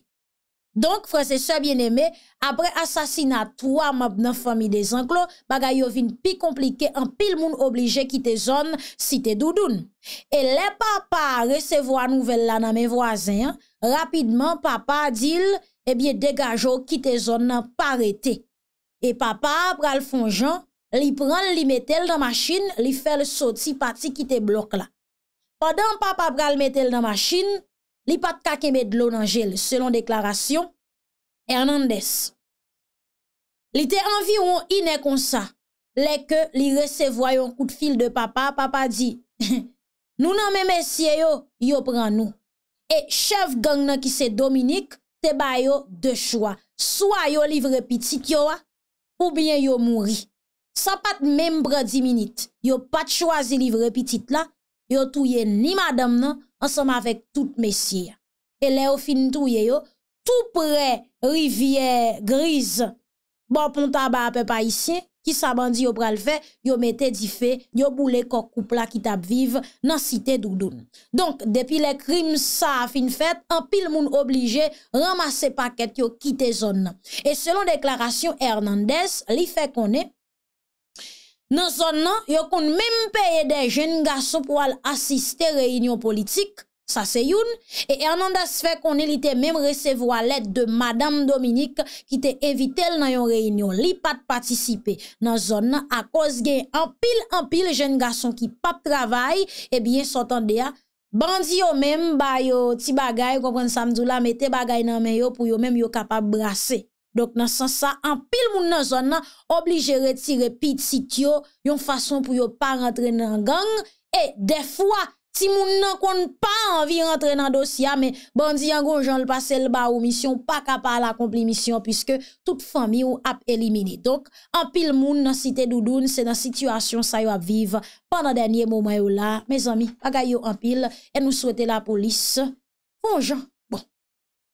Donk, fwese sè bien eme, apre asasina twa mab nan fami de zanklo, baga yo vin pi komplike, an pil moun oblije kite zon, site doudoun. E le papa resevo an nouvel la nan men voaze, rapidman papa dil, e bie degajo kite zon nan parete. E papa pral fonjan, Li pran li metel nan machin, li fel soti pati ki te blok la. Padan papa pral metel nan machin, li pat kake met lon anjel, selon deklarasyon, Hernandez. Li te anvi wou inè konsa, leke li resevoyon kout fil de papa, papa di, Nou nan men mesye yo, yo pran nou. E chev gang nan ki se Dominik, te bayo de chwa. Swa yo livre pitik yo wa, poubyen yo mouri. San pat membre diminit, yo pat chwazi livre pitit la, yo touye ni madame nan, ansem avèk tout mesye. E le ou fin touye yo, tout pre rivye grize, bon poun taba apè pa isye, ki sa bandi yo pral fe, yo mette di fe, yo boule kok oupla ki tab vive nan site doudoun. Donk, depi le krim sa fin fet, an pil moun oblige ramase paket yo kite zon nan. E selon deklarasyon Hernandez, li fe konen, Nan zon nan, yo kon menm peye de jen gason pou al asiste reynyon politik, sa se youn, e ananda se fe kon elite menm resevo al et de Madame Dominique ki te evitel nan yon reynyon, li pat patisipe nan zon nan, a koz gen anpil anpil jen gason ki pap travay, e bien sotan de ya bandi yo menm ba yo ti bagay, kompren samdou la, mette bagay nan men yo pou yo menm yo kapap brase. Dok nan san sa, an pil moun nan zon nan Oblije retire pit sit yo Yon fason pou yo pa rentre nan gang E defwa, ti moun nan kon pa An vi rentre nan dosya Me bandi an gonjon lpase lba oumisyon Pa kapa la komplimisyon Piske tout fami ou ap elimini Dok, an pil moun nan site doudoun Se nan situasyon sa yo ap vive Pan nan denye mouman yo la Me zami, akay yo an pil E nou souwete la polis Bon jan, bon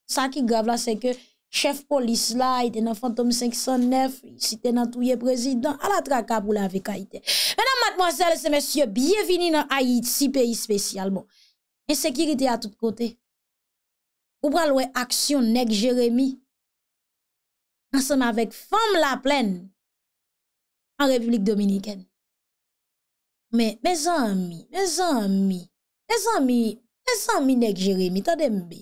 Sa ki grav la se ke Chef polis la, ite nan fantom 509, siten nan touye prezident, ala trakab ou la vek a ite. Menan matmosele se mesye, biyevini nan a ite, si peyi spesyalman. Ensekirite a tout kote. Ou pralwe aksyon neg Jeremie, nasan avek fam la plen an Republik Dominiken. Me, me zan mi, me zan mi, me zan mi, me zan mi neg Jeremie, ta dembe.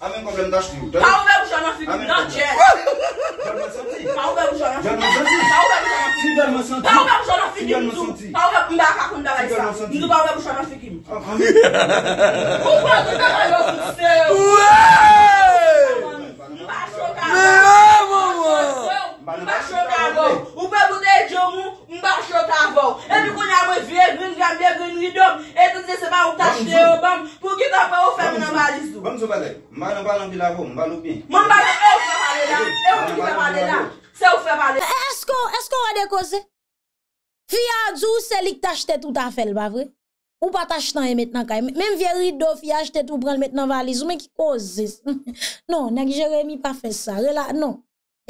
Amen komenda stil. Pauve bouchon a fikim. Not yet. Jan monsanti? Pauve bouchon a fikim. Jan monsanti? Pauve bouchon a fikim. Si jan monsanti? Pauve bouchon a fikim. Si jan monsanti? Pauve pinda akakonda la yisa. Si jan monsanti? Nidou pauve bouchon a fikim. O wakou yon te mwanyo soukise. Tou e! Mba chok avon. Mba chok avon. Ou pe boute e diyon mbou mba chok avon. E di kon yavon vye gwen, gwen, gwen, gwen, gwen, nidon. E te dese ba ou tache te ou bam. Pou ki ta pa ou fem nan balistou. Mba chok avon. Mba chok avon. Mba chok avon. Mba chok avon. E esko, esko wade koze? Fia zou se lik tache te tout an fel bavre. Ou pa t'achete en met nan kaye. Mem viye ridou fi achete tou pran met nan valize. Ou men ki ose. Non, nèk Jérémy pa fe sa. Non.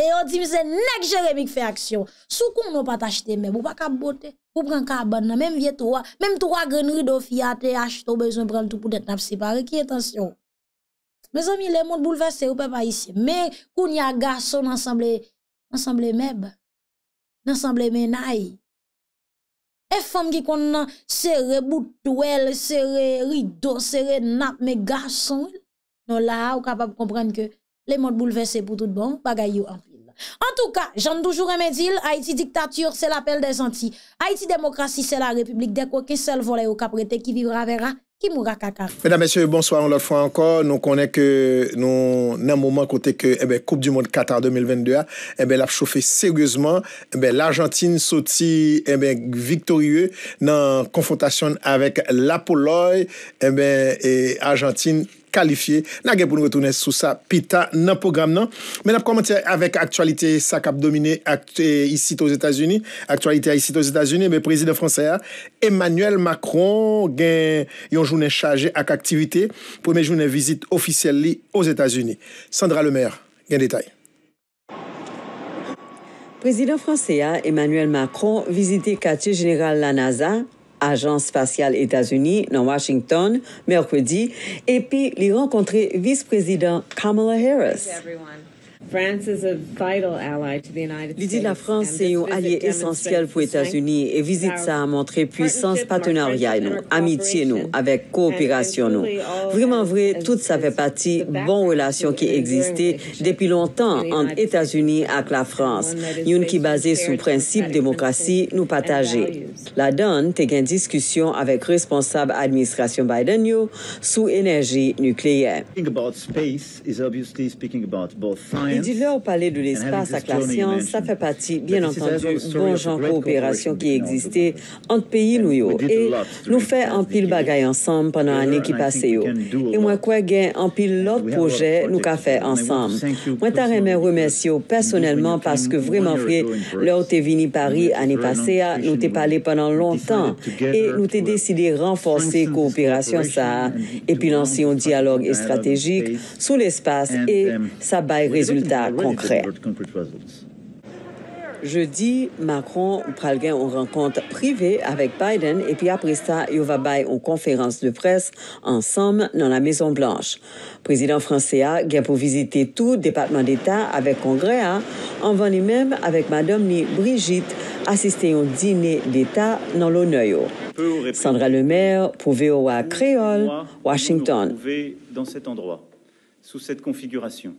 E yo di mi se nèk Jérémy ki fe aksyon. Sou koum ou pa t'achete mèb. Ou pa kapote. Ou pran kabane nan. Mem vye towa. Mem towa gen ridou fi achete. Ou bezon pran tout pou det nan sipare. Ki etansyon. Me zami le moun bouleverse ou pe pa isye. Men kou ni ya gason nansamble mèb. Nansamble mè naye. qui femme qui kon serré sere boutouel, serré rido, nap, là, vous Non là capable de que que les mots bouleversés pour tout bon, monde. en pile. En tout cas, j'en toujours aimé dire, Haïti dictature, c'est l'appel des Antilles. Haïti démocratie, c'est la République. Des coquins Seul volet au caprété qui vivra verra. Ki mou ga Qatar? Mesdames et messieurs, bonsoir. On l'a fwa anko. Nou konen ke nou nan mouman kote ke Koupe du monde Qatar 2022. Ebe, eh la fchoufe seryouzman. Ebe, l'Argentine soti ebe, eh viktorye nan konfotasyon avek la pouloy. Ebe, e Argentine Kalifiye, la gen pou nou retounen sou sa pita nan program nan. Men ap komentiye avèk aktualite sa kap domine akte isite ouz Etats-Unis. Aktualite akte isite ouz Etats-Unis, men prezident franse ya, Emmanuel Macron gen yon jounen chaje ak aktivite, pweme jounen vizit ofisyelli ouz Etats-Unis. Sandra Lemaire gen detay. Prezident franse ya, Emmanuel Macron vizite kate genral la NASA agence spatiale États-Unis dans Washington mercredi, et puis les rencontrer vice-président Kamala Harris la France est un allié essentiel pour les États-Unis et visite ça a montré puissance partenariat, amitié, nous, avec coopération, nous. Vraiment vrai, tout ça fait partie bonne relation qui existaient depuis longtemps entre États-Unis et la France. Une qui basée sur le principe démocratie, nous partager. La donne, t'es une discussion avec responsable administration Biden, sous énergie nucléaire. Il dit leur parler de l'espace avec la science, ça fait partie, bien entendu, bon genre coopération qui existait entre pays nous Et nous fait un pile bagaille ensemble pendant l'année qui passe yo. Et moi, quoi, gain un pile l'autre projet nous qu'a fait ensemble. Moi, t'as remercier personnellement parce que vraiment vrai, leur t'es venu Paris l'année passée, ah, nous t'es parlé pendant longtemps et nous t'es uh, décidé renforcer coopération ça et puis lancer un dialogue stratégique sous l'espace et ça baille résultat Jeudi, Macron prend en rencontre privée avec Biden et puis après ça, il va bail une conférence de presse ensemble dans la Maison Blanche. Président français a pour visiter tout département d'État avec Congrès en venant même avec Madame Brigitte assister au dîner d'État dans l'honneur. Sandra Le Maire, pour VOA Créole, Washington. Dans cet endroit, sous cette configuration.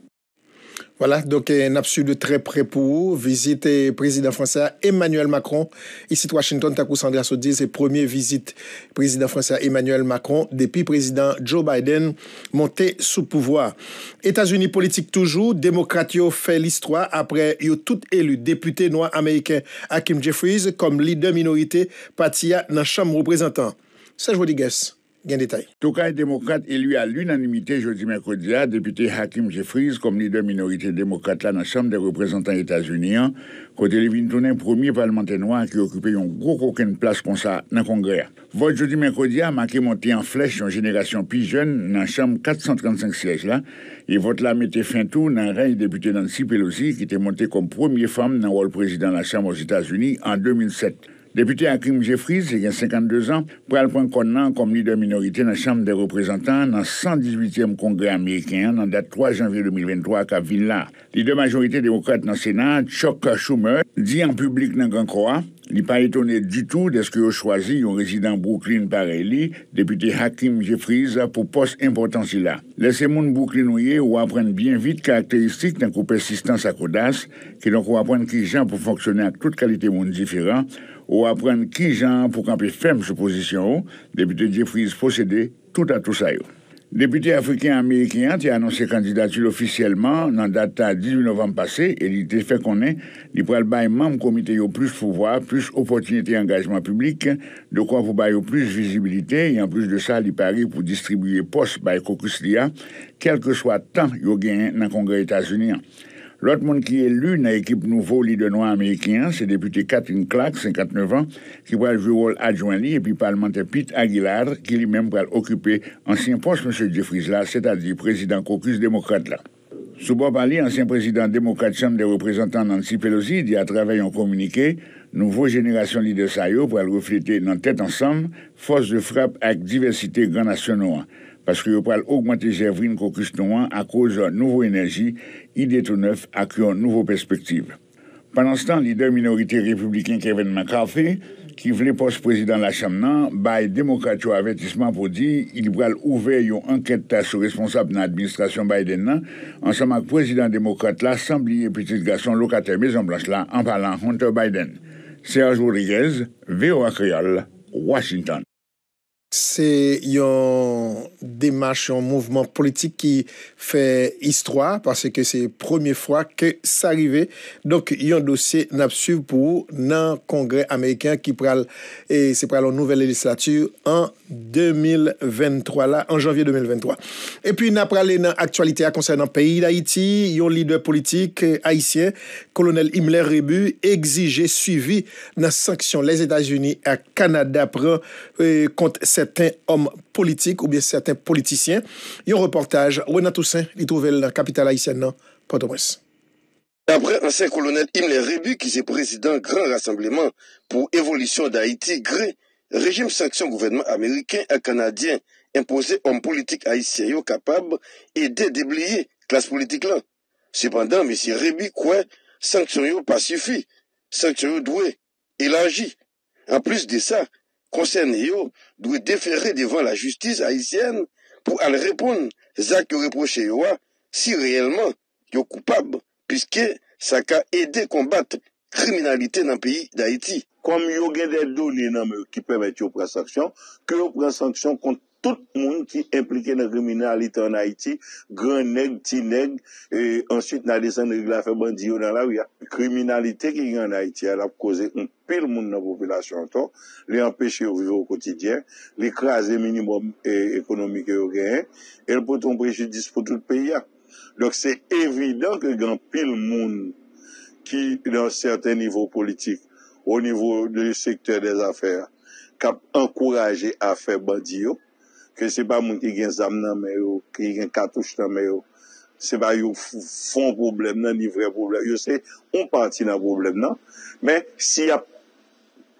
Voilà, donc euh, un absolu très prêt pour vous, visite président français Emmanuel Macron. Ici de Washington, Takou Sandraso 10, premier visite président français Emmanuel Macron depuis président Joe Biden monté sous pouvoir. Etats-Unis politique toujours, démocratie fait l'histoire après y'a tout élu député noir américain Akim Jeffries comme leader minorité pati ya nan chambre représentant. Ça je vous diguesse. Gen detay. Depute Hakim Jeffries, jè gen 52 an, pral pon kon nan kom ni de minorite nan chanm de reprezentan nan 118èm kongre Ameriken nan dat 3 janvye 2023 ka villa. Li de majorite demokrate nan senat, Chok Kachoume, di an publik nan gen kwa, li pa etonè di tou deske yo chwazi yon rezidant Brooklyn pareli, depute Hakim Jeffries, pou pos importansi la. Lese moun Brooklyn ouye ou aprenn bien vite karakteristik nan koupersistans akodas, ki non kou aprenn krijan pou fonksyonè ak tout kalite moun diferan, Ou apren ki jan pou kampi ferm sou posisyon ou, depute Jeffries posede tout a tout sa yo. Depute Afrikan-Amerikyan ti anonsi kandidatul ofisyeleman nan data 18 novem pase, e li te fe konen li pral bay mam komite yo plus fouvwa, plus opotinite yon angajman publik, do kon pou bay yo plus vizibilite, yon plus de sa li pari pou distribuye pos bay kokus li a, kel ke swa tan yo gen nan kongre Etasunian. L'ot moun ki el lune a ekip nouvo li de nouan Amerikyan, se depute Katrin Clark, 59 an, ki wèl jou wòl adjouan li, epi parlementè Pit Aguilar, ki li mèm wèl okupè ansyen pos, M. Diffrizla, sè ta di prezidant kokus demokrate la. Souboua bali, ansyen prezidant demokrate chanm de reprezentant nan si Pelosi, di a travè yon komunike, nouvo jenerasyon li de sayo wèl reflete nan tèt ansam, fòs de frap ak diversite granasyonouan. Paske yo pral augmente jèvrin koukist nouan a kouj nouvo enerji, ide tou neuf a kyou nouvo perspektiv. Panan stan, lider minorite republiken Kevin McCarthy, ki vle pos prezidant la cham nan, baye demokrate yo avetisman pou di, il pral ouve yo anket ta sou responsable nan administrasyon Biden nan, ansama k prezidant demokrate la Assembliye Petite Gasson Lokater Maison Blanche la, an palan Hunter Biden, Serge Rodriguez, V.O.A. Creole, Washington. Se yon demache, yon mouvment politik ki fe istroa, pase ke se premier fwa ke sa rive, donk yon dosye nap suv pou nan kongre Amerikyan ki pral e se pral an nouvel elislatiu an 2023 la, an janvye 2023. E pi nap pral en an aktualite a konser nan peyi da Iti, yon lider politik Haitien, kolonel Himler Rebu exije suivi nan sanksyon les Etats-Unis a Kanada pre kont euh, se certains hommes politiques ou bien certains politiciens. Il y reportage, Wena Toussaint, il trouve la capitale haïtienne, Port-au-Prince. Après ancien colonel Imle Rebu, qui est président Grand Rassemblement pour Évolution d'Haïti, gré, régime sanction gouvernement américain et canadien imposé hommes politiques haïtiens capables d'aider déblier classe politique là. Cependant, M. Rebu croit sanction yo pas suffit. Sanction élargir. En plus de ça, konsen yo, dwe defere devan la justiz Haitien pou al repon zak yo reproche yo wa si reyelman yo koupab, piskè sa ka ede kombat kriminalite nan peyi d'Haiti. Kom yo gede do li nan me ki permette yo prasaksyon ke yo prasaksyon kont Tout moun ki implike nan kriminalite an Haiti, gran neg, ti neg, answit e nan desen regla fe bandiyo nan la ou ya. Kriminalite ki yon an Haiti, al ap koze yon pel moun nan popilasyon an ton, li an peche ou vive ou kotidyen, li krasi minimum e, ekonomike ou gen, el poton prejidis pou tout peyi ya. Dok se evidant ke yon pel moun ki nan certain nivou politik, ou nivou de sektèr de zafèr, kap an kouraje a fe bandiyo, Kè se pa moun ki gen zam nan men yo, ki gen katouj nan men yo, se pa yo fon problem nan, ni vre problem nan. Yo se, on pati nan problem nan, men si ya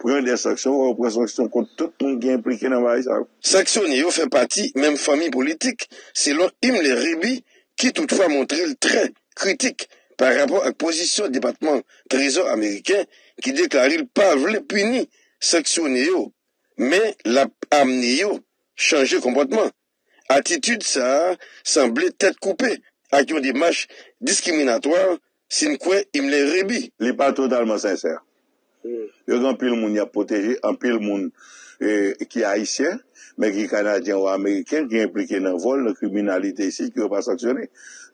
proun de saksyon, ou proun saksyon kont tout ton gen implikè nan vare zav. Saksyon yo fè pati, menm fami politik, se lon im le rebi ki toutfwa montre l tre kritik par rapport ak posisyon depatman trezor Ameriken ki deklaril pa vle puni saksyon yo, men la amne yo. chanje komponatman. Atitude sa, sanble tèt koupè, ak yon di mâch diskiminatoir, sin kwen im le rebi. Li pa totalman mm. sènsèr. Yo gen anpil moun ya potèjè, anpil moun euh, ki haïsyè, Mèki kanadyan ou amèriken ki implikè nan vol, nan kriminalite si ki yo pa saksyonè.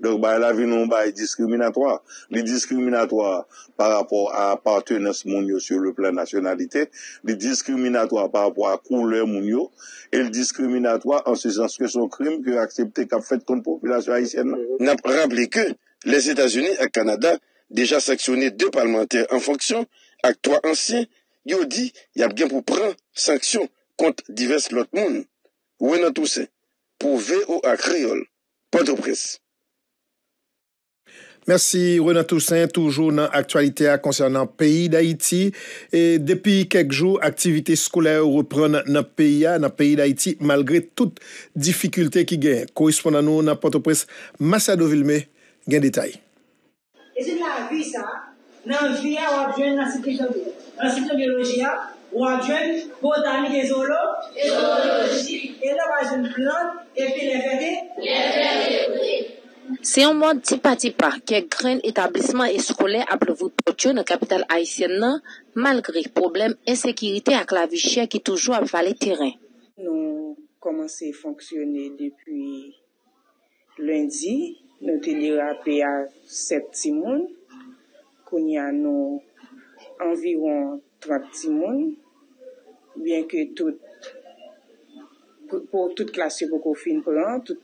Donk bay la vinon bay diskriminatoa. Li diskriminatoa par rapport a partenance moun yo sur le plan nationalite. Li diskriminatoa par rapport a kou lè moun yo. Et li diskriminatoa an se janske son krim ki yo akseptè kap fèt kon populasyon haïsyenman. N ap ramble ke, les Etats-Unis ak Kanada deja saksyonè deux parlementè en fonksyon, ak toi ansyen, yo di, y ap gen pou pran saksyon. kont divers lot moun. Wena Toussaint, pou VO ak Réol, Port-au-Presse. Merci, Wena Toussaint, toujou nan aktualite a konsernan peyi d'Haïti e depi kek jou, aktivite skouler ou repren nan peyi a, nan peyi d'Haïti, malgre tout difikulte ki gen. Koispon nan nou nan Port-au-Presse, Masa Dovilme, gen detay. Ese mla avisa, nan vya wapjwen nan siton biologi a, Ou anjwen, bo dani gen zolo? Gen zolo. En avajen plan, epi le vede? Epi le vede. Se yon moun tipa tipa, kek gren etablisman eskoule aple vouto tchou nou kapital Aisyen nan, malgre problem ensekirite ak la vichye ki toujou ap vale teren. Nou komanse fonksyonne depi lundi, nou tenye api api api septi moun, konye anou anviron trat ti moun, Bien ke tout klasye voko fin pou lan, tout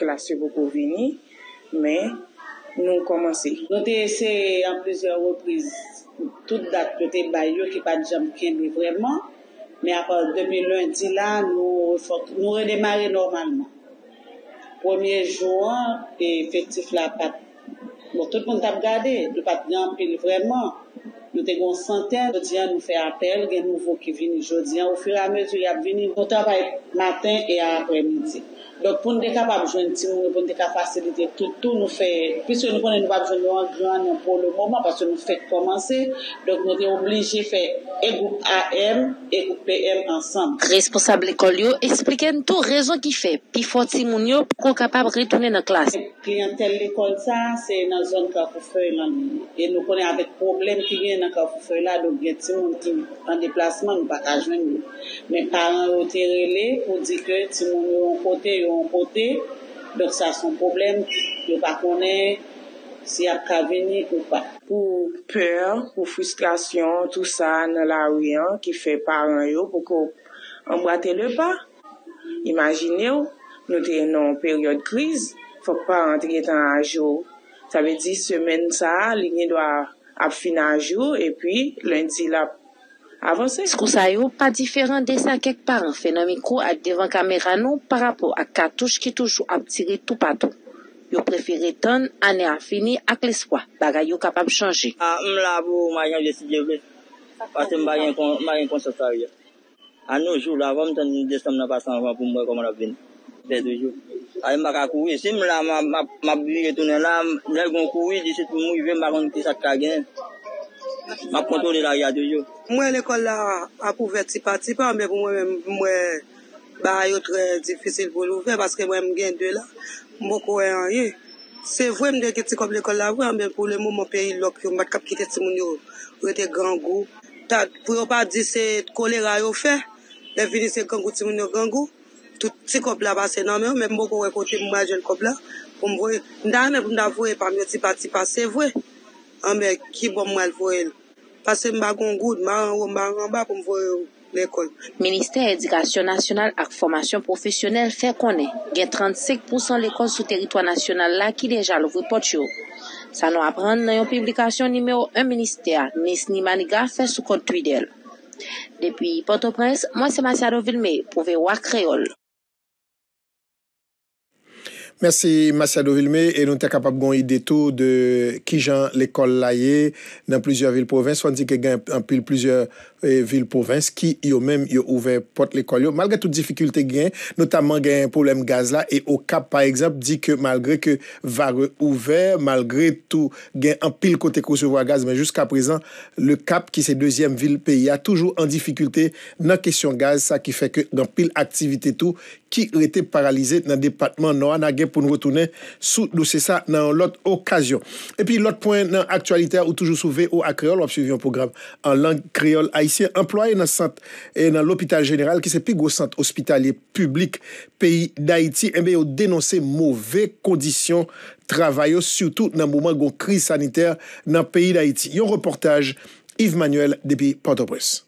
klasye voko vini, men nou komanse. Nou te ese an plezor reprizi, tout dat kote bayou ki pat jam keni vreman, men apan, demi lundi la, nou renemare normalman. Premier jouan, pe efektif la pat, nou tout moun tab gade, nou pat jam keni vreman. Nou te gonsante, jodian nou fe apel gen nouvo ki vini jodian. Ou fi la menjou yap vini, nou tabay maten e apre midi. Lòk pou nou dey kapab jwen timoun yo, pou nou dey kapab fasilite, tout nou fè, pis sou nou konen nou va jwen nou anjouan nou pou lè mouman, pasou nou fèk komanse, lòk nou dey oblijè fè, e goup a el, e goup lè el ansan. Responsable ekol yo, espliken tou rezon ki fè, pi fòt timoun yo pou kon kapab ritounen nan klas. Piyan tel le kont sa, se nan zon kakou fè lan, e nou konen avèk problem ki gen nan kakou fè lan, lòk gen timoun ti, an deplasman, nou pa kajwen yo. Men paran yo tere le, pou di ke timoun yo kote yo, ou kote, dek sa sou problem yo pa konen si ap kaveni pou pa. Pou peur, pou frustrasyon, tout sa nan la wiyan ki fe par an yo pou ko embrate le pa. Imagine yo, nou tenon peryode kriz, fok pa entri tan ajo. Sa ve di semen sa, lini do ap fin ajo, e pi lundi la Avansi. Skousa non, yo, pa diferent desen kek par, fenomen kou ad devan kamerano pa rapo ak katouj ki toujou ap tire tou patou. Yo preferi ton, ane a fini ak lespwa, baga yo kapab chanji. A, ah, m la pou mayan jesidye vle, pase m bayan kon, mayan kon sotarye. An nou joul avan, ten dek som nan pasan vwan pou mwen koman ap ven. Dezou joul. A, m baka kouye, si m la, m ap gwi retounen la, m lèk kon kouye, di se tou m ou yve, m bagan yon te sak kageni. Mwen le kol la apouve ti pa ti pa Mwen mwen mwen Ba yo tre difisil pou louve Paske mwen mwen gen de la Mwen mwen kowe anye Se vwe mwen deke ti kop le kol la vwe Mwen mwen pou le moun mwen peyi lok yo Mwen kap kite ti moun yo Ou ete gangou Ta pou yo pa di se kolera yo fe Le vini se gangou ti moun yo gangou Touti kop la base nan mwen Mwen mwen mwen kowe kote mwen mwen jen kop la Mwen mwen mwen avowe pa mwen ti pa ti pa Se vwe Mwen kibo mwen vwe el Pase mba gong gout, mba gong mba, mba mba pou mvo yo l'ekon. Ministère Edikasyon Nasyonal ak Formasyon Profesyonel fè konè. Gen 35% l'ekon sou teritwa nasyonal la ki deja louvè pot yo. Sa nou apren nan yon publikasyon nime yo un ministère, nis ni maniga fè sou kontri del. Depi Port-au-Prince, mwen se Masiado Vilme pou ve wak kreol. Mersi Masya Dovilme, e nou te kapap gwen yi deto de ki jan l'ekol la ye nan plizye vil povins, fwant di ke gen apil plizye... vil provins ki yo menm yo ouve pot le kol yo. Malgre tout difficulte gen, notaman gen yon poulem gaz la, e o kap par exemple di ke malgre ke va re ouve, malgre tout gen an pil kote kousevo a gaz, men jusqu'a prezant, le kap ki se deuxième vil peyi a toujou an difficulte nan kesyon gaz, sa ki fe ke nan pil aktivite tou ki rete paralize nan departement noa, nan gen pou nou retounen sou nou se sa nan lot okasyon. E pi lot point nan aktualite a ou toujou souve ou a kreol, wap suivi yon program, an lang kreol a Amploye nan l'hôpital jeneral ki se pi gwo sant ospitalye publik peyi d'Haïti embe eh yo denonse mouvè kondisyon travay yo, soutou nan mouman gwo kriz saniter nan peyi d'Haïti. Yon reportaj, Yves Manuel depi Port-au-Presse.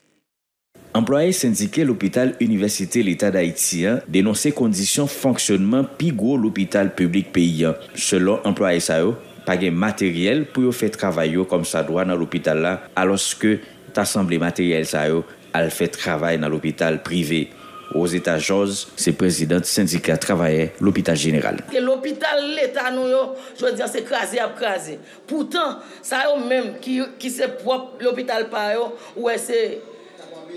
Amploye sindike l'hôpital Université l'État d'Haïti denonse kondisyon fonksyonman pi gwo l'hôpital publik peyi. Selon Amploye SAO, pagè materyel pou yo fè travay yo kom sa dwa nan l'hôpital la aloske L'Assemblée matérielle ça al fait travail dans l'hôpital privé. Aux États jos c'est président syndicat travaillait l'hôpital général. L'hôpital, l'État, nous, je veux dire, c'est crasé à crasé. Pourtant, ça est même qui, qui propre l'hôpital par eux, ouais, c'est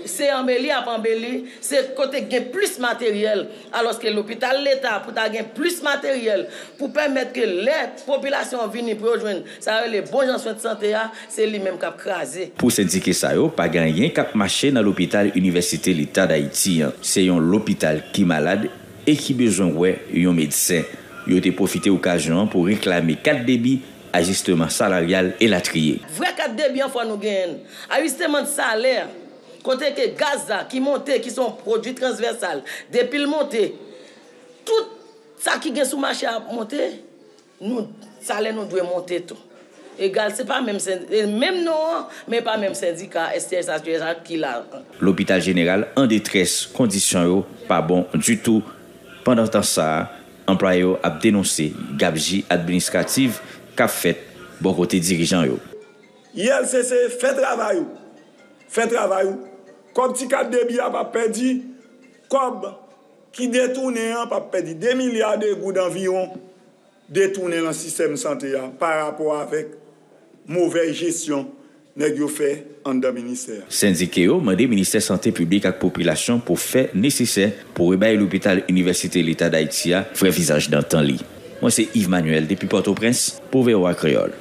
Se yon beli apan beli, se kote gen plus materyel aloske l'opital l'Etat pou ta gen plus materyel pou pwemet ke le populasyon vini projwen sa yo le bon jan souet sante ya, se li menm kap krasi. Po sè dike sa yo, pa gen yen kap mache nan l'opital Université l'Etat d'Haïti. Se yon l'opital ki malade e ki bezon wè yon medisè. Yo te profite oukaj nan pou reklame kat debi a jisteman salaryal elatriye. Vre kat debi an fwa nou gen, a jisteman salaryal konten ke Gaza ki monte ki son prodwi transversal, depil monte, tout sa ki gen sou machi a monte, nou sa le nou dwe monte tou. E gal, se pa menm sendika, e menm nou, menm pa menm sendika, STS, STS, STS, ki la. L'hôpital jeneral an detresse kondisyon yo, pa bon du tout. Pendant an sa, anpray yo ap denonse gapji administrativ ka fèt bo kote dirijan yo. Yel sese fè travay yo, fè travay yo, Koum ti kat debi ap ap pedi, koum ki detounen ap ap pedi. De milyar de gou dan viyon detounen lan sistem sante ya par rapport avek mouvel jesyon negyo fe an da minister. Sendi Keo man de minister sante publik ak popilasyon pou fe nesise pou ebay l'Opital Universite l'Etat d'Haïtia frevizaj dan tan li. Mwen se Yves Manuel depi Port-au-Prince pou veyo ak reol.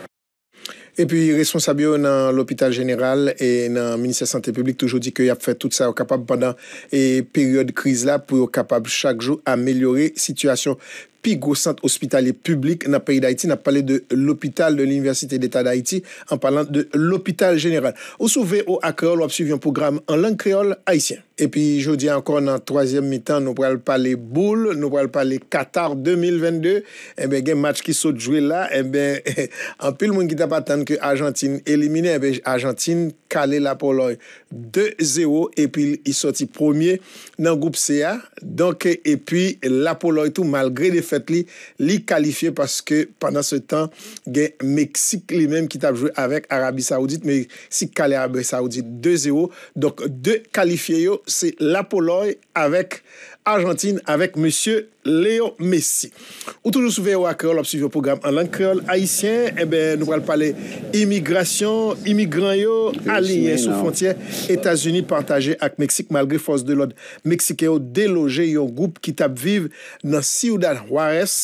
Et puis responsable ou nan l'Hôpital Général et nan Ministère Santé Publique toujou di kè y ap fè tout sa ou kapab pandan e periode kriz la pou ou kapab chak jou amèlioré situasyon pig ou sante hospitalé publik nan peyi d'Haïti, nan pale de l'Hôpital de l'Université d'État d'Haïti an palan de l'Hôpital Général. Ou souvé ou akreol ou ap suivi an pougram an lang kreol haïtien. Epi, jodi ankon nan 3e mitan, nou pral pale Boul, nou pral pale Qatar 2022. Ebe, eh gen match ki sot jwe la, ebe, anpil mwen ki ta patan ke Argentine elimine, ebe, Argentine kale la poloy 2-0, epi, i soti premier nan goup SEA. Donke, epi, la poloy tou, malgre defet li, li kalifiye, paske, panan se tan, gen Meksik li menm ki ta jwe avek Arabi Saoudite, me si kale Arabi Saoudite 2-0, donke, de kalifiye yo, c'est la avec Argentine avèk monsye Léon Messie. Ou toujou souve eh yo akreol ap suiv yo program an lang kreol haisyen ebe nou pral pale imigrasyon imigran yo alinyen sou frontyen Etasuni pantaje ak Meksik malgre fos de lod Meksike yo deloje yo goup ki tap viv nan si ou dan warès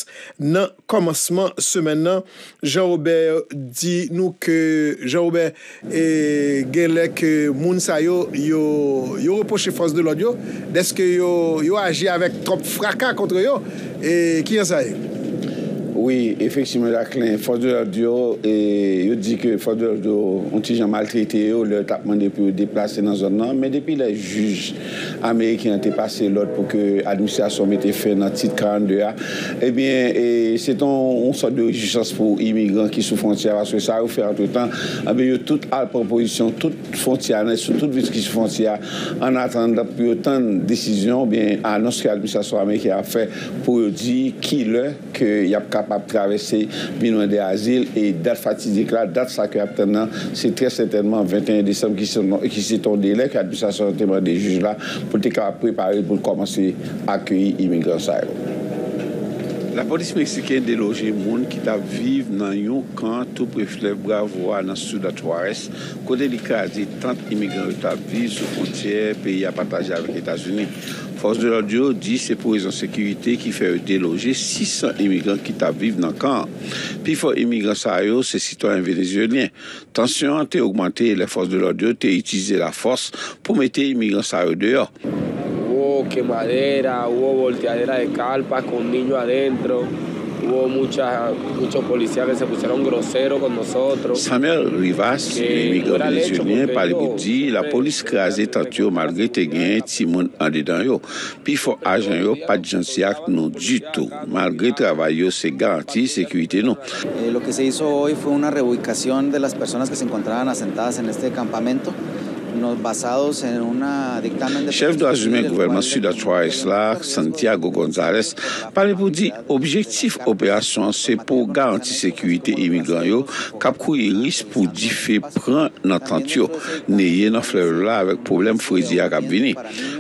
nan komanseman semen nan Jean Robert di nou ke Jean Robert e eh, gen lèk moun sa yo yo reposhe fos de lod yo deske yo yo a jè avèk trop fraka kontre yo e kien sa e? Oui, effectivement, Jacqueline, force de l'ordre, et je dis que force de l'ordre, on été maltraité, on leur tapement depuis déplacer dans un an, mais depuis les juges américains ont passé l'ordre pour que l'administration mette fait dans le titre 42 a, eh bien, c'est une sorte de justice pour les immigrants qui sont frontières, parce que ça a fait tout temps, eh toute à proposition, toute frontière, hein, sur toute ville qui sont frontière, en attendant pour autant de décisions, eh bien, annonce que l'administration américaine a fait pour dire qui que qu'il y a ap ap travesse binwen de azil e dat fatidik la, dat sakwe ap tenan se tre sentenman 21 Desem ki se ton delek administrasyon teman de juj la pou te kap ap prepare pou komanse akye imigran sa yon la polis Meksiken de loje moun ki tap vive nan yon kan tou preflev bravo anan sou dat wares kode li ka adi tant imigran ou tap viz ou kontier peyi ap pataje avan Etasouni Fos de l'audio di se pou yon sekivite ki fè yon deloje 600 imigran ki ta vive nan kan. Pi fò imigran sa yo se sitwa yon venezianien. Tansyon te augmente le fos de l'audio te itize la fos pou mette imigran sa yo deyon. Wou oh, kemadera, wou oh, volteadera de kalpa kon ninyo adentro. Hubo mucha, muchos policías que se pusieron groseros con nosotros. Samuel Rivas, le gouvernement par dit, la police krasé tantôt malgré te gain Timon en dedans yo. Puis faut agent yo pas de gentiac non du tout. Malgré travail yo c'est garanti sécurité non. Eh, lo que se hizo hoy fue una reubicación de las personas que se encontraban asentadas en este campamento. Chef de la du gouvernement sud à trois Santiago González, parle pour dire objectif opération, c'est pour garantir sécurité a pris couille risque pour l'attention. prendre n'y n'ayez pas fleur là avec problème frédéric à cap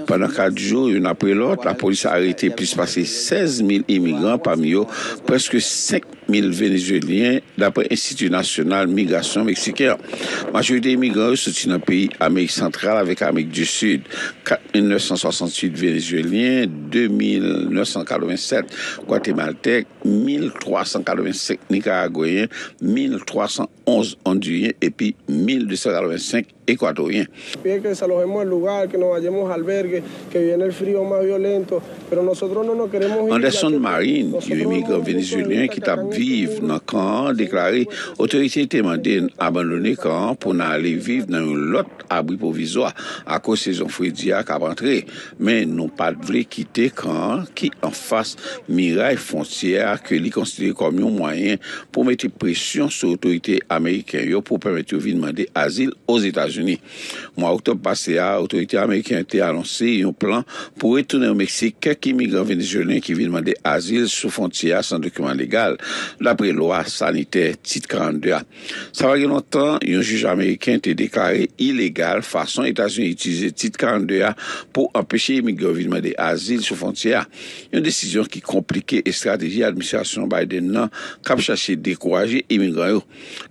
Pendant quatre jours, une après l'autre, la police a arrêté plus de 16 000 immigrants parmi eux, presque 5 000 000 Vénézuéliens d'après l'Institut national migration mexicain. Majorité immigrants dans le pays Amérique centrale avec Amérique du Sud. 4 968 Vénézuéliens, 2 987 Guatémaltèques, 1385 Nicaraguayens, 1311 Honduriens et puis 1285 Ekwatorien. An de son marine yon emigre venezuelen ki tap vive nan kan, deklare otorite te mande abandonne kan pou nan ale vive nan yon lot abri pou vizwa akos sezon fredia kab rentre. Men nou pat vle kite kan ki an fase miray fonciere ke li konsidere kamyon mwayen pou mette presyon sou otorite Ameriken yo pou pwemete ou vi demande azil os etaj Mwa oktob pase a, otorite Ameriken te alonsi yon plan pou retounen ou Meksik kek imigran Venezuelen ki vilman de azil sou fontiya san dokumen legal labre lwa saniter tit 42a. Sa bagen an tan, yon juj Ameriken te deklari ilegal fason Etasyen itize tit 42a pou apeshe imigran vilman de azil sou fontiya. Yon desisyon ki komplike e strateji, administrasyon Biden nan kap chache dekouaje imigran yo.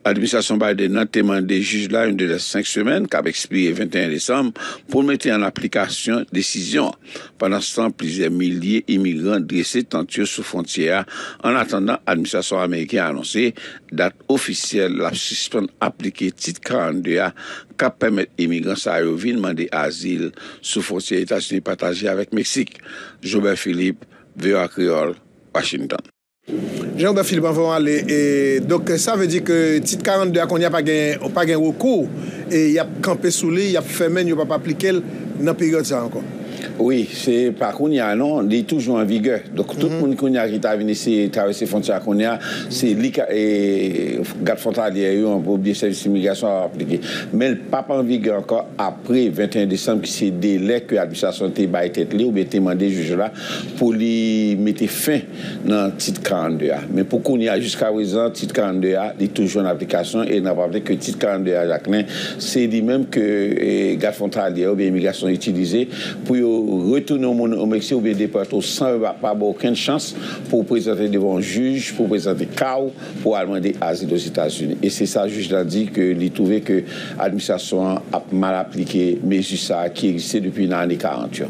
Administrasyon Biden nan temande juj la yon de la 5 semen Kabe ekspliye 21 Desem pou mette an aplikasyon desisyon. Panan san, plizye milye imigran dresye tantye sou fontye an. An atandan, administrasyon Amerike anonsye dat ofisyel la suspens aplike tit krande ya kabe pemet imigran sa yo vinman de azil sou fontye Etats-Unis patajye avek Meksik. Joubert Philippe, Vera Creole, Washington. Jean-Baptiste Philippe, anvo alè. Dok sa vè di ke tit 42 akon ya pa gen woko e ya kampe sou li, ya pou fèmen yo pa paplikel nan period sa ankon. Oui, c'est par Kounia, non, il est toujours en vigueur. Donc, tout le mhm. monde qui est venu traverser la frontière, mm c'est lui qui garde frontalier, on peut oublier le service d'immigration à appliquer. Mais le pape en vigueur encore après 21 décembre, qui c'est délai que l'administration a été il ou bien demandé juge là pour lui mettre fin dans le titre 42 a. Mais pour qu'on y a jusqu'à présent, le titre 42 a, est toujours en application et n'a pas appelé que le titre 42 a, Jacqueline, c'est le même que eh, garde frontalier ou bien immigration utilisé pour retourner au, Mexique ou bien sans avoir aucune chance pour présenter devant un juge, pour présenter cas pour demander asile aux États-Unis. Et c'est ça, le juge l'a dit, que trouvait que l'administration a mal appliqué ça qui existait depuis l'année 41.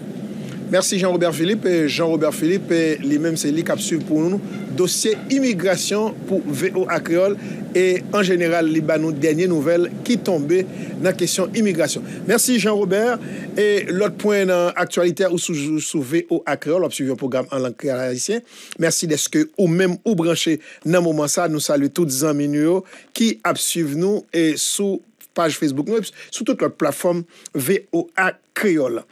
Mersi Jean-Robert Philippe, Jean-Robert Philippe, li menm se li kap suv pou nou dosye imigrasyon pou VO Akriol e an general li ban nou denye nouvel ki tombe nan kesyon imigrasyon. Mersi Jean-Robert, e lot pwen an aktualite ou sou VO Akriol, ou ap suvi an program an lankriyara disyen. Mersi deske ou menm ou branche nan mouman sa, nou salu tout zanmenu yo ki ap suv nou e sou page Facebook nou e sou tout lot platform VO Akriol.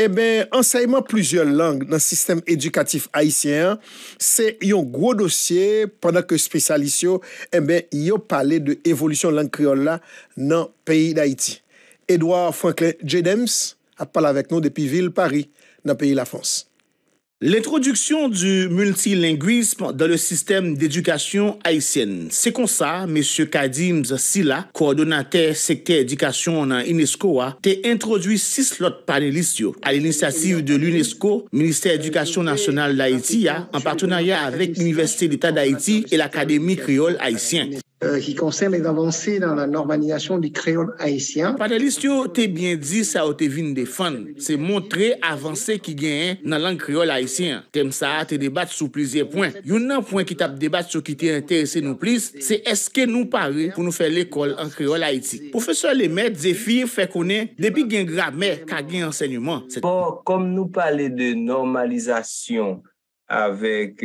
E ben, enseyman plouzyon lang nan sistem edukatif Haitien, se yon gwo dosye, pandan ke spesyalisyo, e ben, yon pale de evolusyon lang kriolla nan peyi d'Haiti. Edouard Fouinclin-Jedems a pale avek nou depi Ville-Paris nan peyi la Fons. L'introduksyon du multilingwism dans le système d'éducation haïtienne. Se kon sa, M. Kadim Zassila, koordinater sekte éducation nan UNESCO-A, te introduit six lot panelist yo. A l'initiative de l'UNESCO, Ministère Éducation Nationale d'Haïti ya, en partenariat avec l'Université d'État d'Haïti et l'Académie Criolle Haïtienne. ki euh, konsem les avanse nan la normalizasyon di kreol haitian. Padalist yo te bien di sa o te vin defan, se montre avanse ki gen an nan lang kreol haitian. Tem sa te debat sou plizye pwen. Yon nan pwen ki tap debat sou ki te interese nou pliz, se eske nou pare pou nou fe l'ekol an kreol haitik. Profesor Lemèd, zè fi fè konen, debi gen grame, ka gen ansenyman. Bo, kom nou pale de normalizasyon avek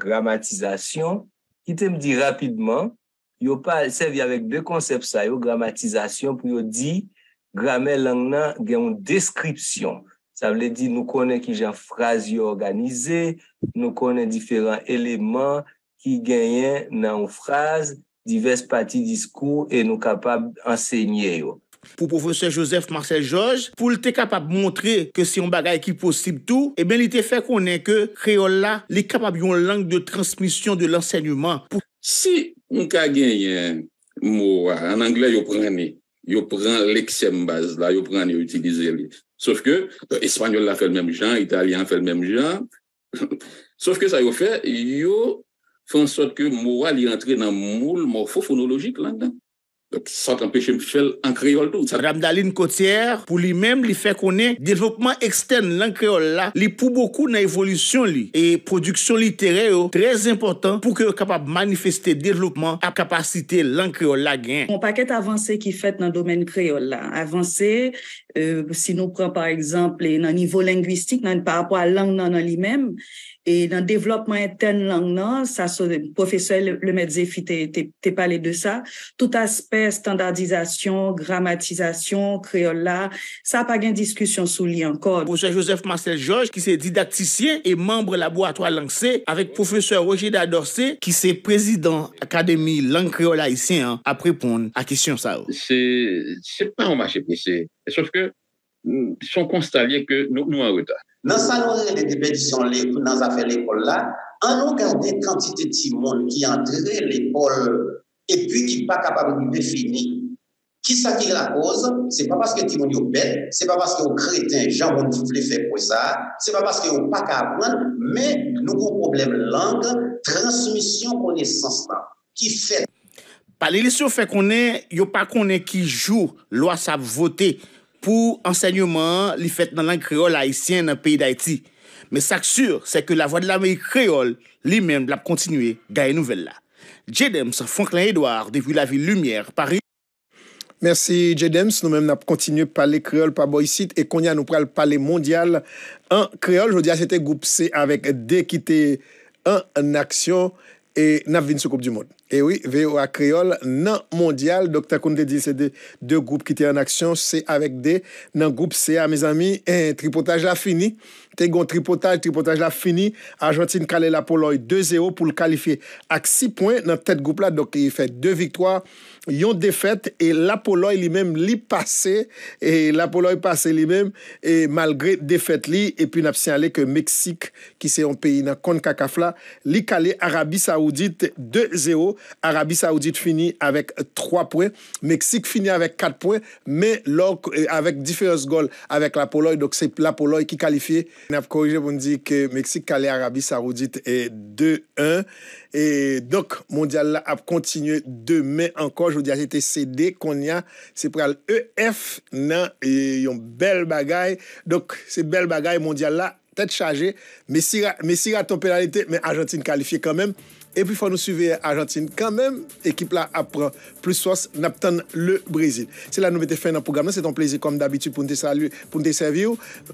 gramatizasyon, ki te mdi rapidman, Yo pa, se vi avek de konsep sa yo, gramatizasyon pou yo di, grame lang nan gen yon deskripsyon. Sa vle di nou konen ki jen frazi yo organizé, nou konen diferan elemen ki genyen nan yon frazi, divers pati diskou e nou kapab ensegnye yo. Pou profese Joseph Marcel Georges, pou l te kapab montre ke si yon bagay ki posib tou, e ben l te fe konen ke kreola li kapab yon lang de transmisyon de l ensegnman. Si profese, Nou ka genyen mouwa, an Angle yo prene, yo prene l'eksem baz la, yo prene yo utilize li. Sof ke, euh, Espanyol la fe l'mem jan, Italian fe l'mem jan. Sof ke sa yo fe, yo fon sot ke mouwa li rentre nan moul morfo fonologik lan dan. sans empêcher faire en créole Ramdaline Côtière, pour lui-même, lui fait connaître développement externe en créole là, lui pour beaucoup dans l'évolution li, et production littéraire très important pour que capable manifester développement à capacité langue créole là gain. Un paquet avancé qui fait dans le domaine créole là, avancé euh, si nous prenons par exemple dans niveau linguistique par rapport à langue dans, dans lui-même E nan devlopman eten lang nan, professeur Le Medzefi te pale de sa, tout asper standardizasyon, gramatizasyon, kreola, sa pa gen diskusyon sou li ankon. Professeur Joseph Marcel Georges ki se didaktisyen e membre laboratoire lansé avèk professeur Roger Dadorcé ki se prezident akademi lang kreola isyen ap reponde akisyon sa ou. Se pa anmache pise, saf ke son konstalye ke nou an wotan. nan sa lourè lè depèdisyon lè pou nan zafè lè kol la, an nou gade kantite timon ki andre lè kol, epi ki pa kapabou ni defini, ki sa ki la koz, se pa paske timon yo bèd, se pa paske yo kreten jan bon kouf lè fè pou sa, se pa paske yo pa kapabou, men nou kon problem lang, transmisyon konè san san, ki fè. Palè lè sou fè konè, yo pa konè ki jou lò sa votè, pou ensegnement li fèt nan lang kreol haïsyen nan peyi d'Haïti. Me sak sur, se ke la vwa de la mèy kreol, li mèm la p kontinuè gaya nouvel la. J. Dems, Fonklan Edouard, de Vila Ville Lumière, Paris. Mersi J. Dems, nou mèm la p kontinuè pale kreol pa boyisit e konya nou pral pale mondial an kreol. Jodi a sete goup se avèk dekite an an aksyon e nap vin sou koup du moun. Eh oui, VO Akreol nan mondial Dok takoun de di, se de De goup ki te an aksyon, se avek de Nan goup se a, mez ami, tripotaj la fini Te gon tripotaj, tripotaj la fini Arjwantin kale la poloy 2-0 pou l kalifiye Ak 6 poin nan tet goup la, dok yi fe 2 vitwa, yon defet E la poloy li menm li pase E la poloy pase li menm E malgre defet li E pi napsen ale ke Meksik Ki se yon peyi nan kon kakafla Li kale Arabi Saoudite 2-0 Arabi Saoudite fini avèk 3 pouè Meksik fini avèk 4 pouè Mè lòk euh, avèk diferens gol avèk la Poloy Dok se la Poloy ki kalifiye N ap korije pou n di ke Meksik, Kale, Arabi, Saoudite e 2-1 E dok mondial la ap kontinye 2 mè anko Jou di a jete CD kon n ya Se pral EF nan yon bel bagay Dok se bel bagay mondial la Tet chaje Mesira ton penalite Mè Argentine kalifiye kan mèm Et puis, il faut nous suivre à Argentine quand même. L'équipe-là apprend plus fort n'obtenant le Brésil. C'est la nommée de fin d'un programme. C'est un plaisir, comme d'habitude, pour nous te servir.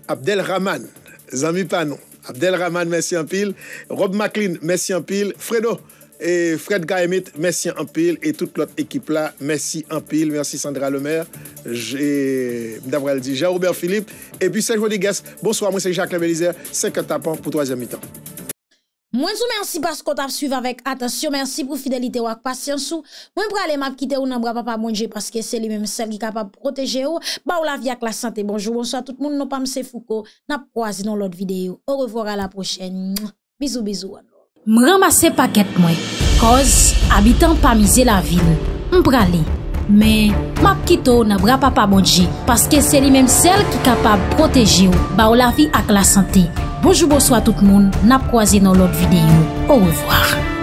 Abdel Rahman, Zamy Panon. Abdel Rahman, merci un pile. Rob McLean, merci un pile. Fredo et Fred Gaimit, merci un pile. Et toute l'autre équipe-là, merci un pile. Merci Sandra Lemaire. J'ai d'avril dit Jean-Robert Philippe. Et puis, c'est le jour des guests. Bonsoir, moi, c'est Jacques Lebelizer. C'est que t'apprends pour 3e mi-temps. Mwen sou mersi paskot ap suyve avèk. Atensyon mersi pou fidelite wak pasyansou. Mwen pralè map kite ou nan bra pa pa mwenje paske se li mèm sel ki ka pa proteje ou. Ba ou la vi ak la sante. Bonjou monsou a tout moun nou pa mse foukou. Nap proazi nan lot videyo. Ou revwora la prochen. Bizou bizou wak lò. M ramase paket mwen. Koz, abitan pa mize la vil. M pralè. Men, map kito nan bra pa pa bodje, paske se li menm sel ki kapab proteji ou, ba ou la fi ak la sante. Bojoubo swa tout moun, nan proazi nan lot videyo. Ouwevoar.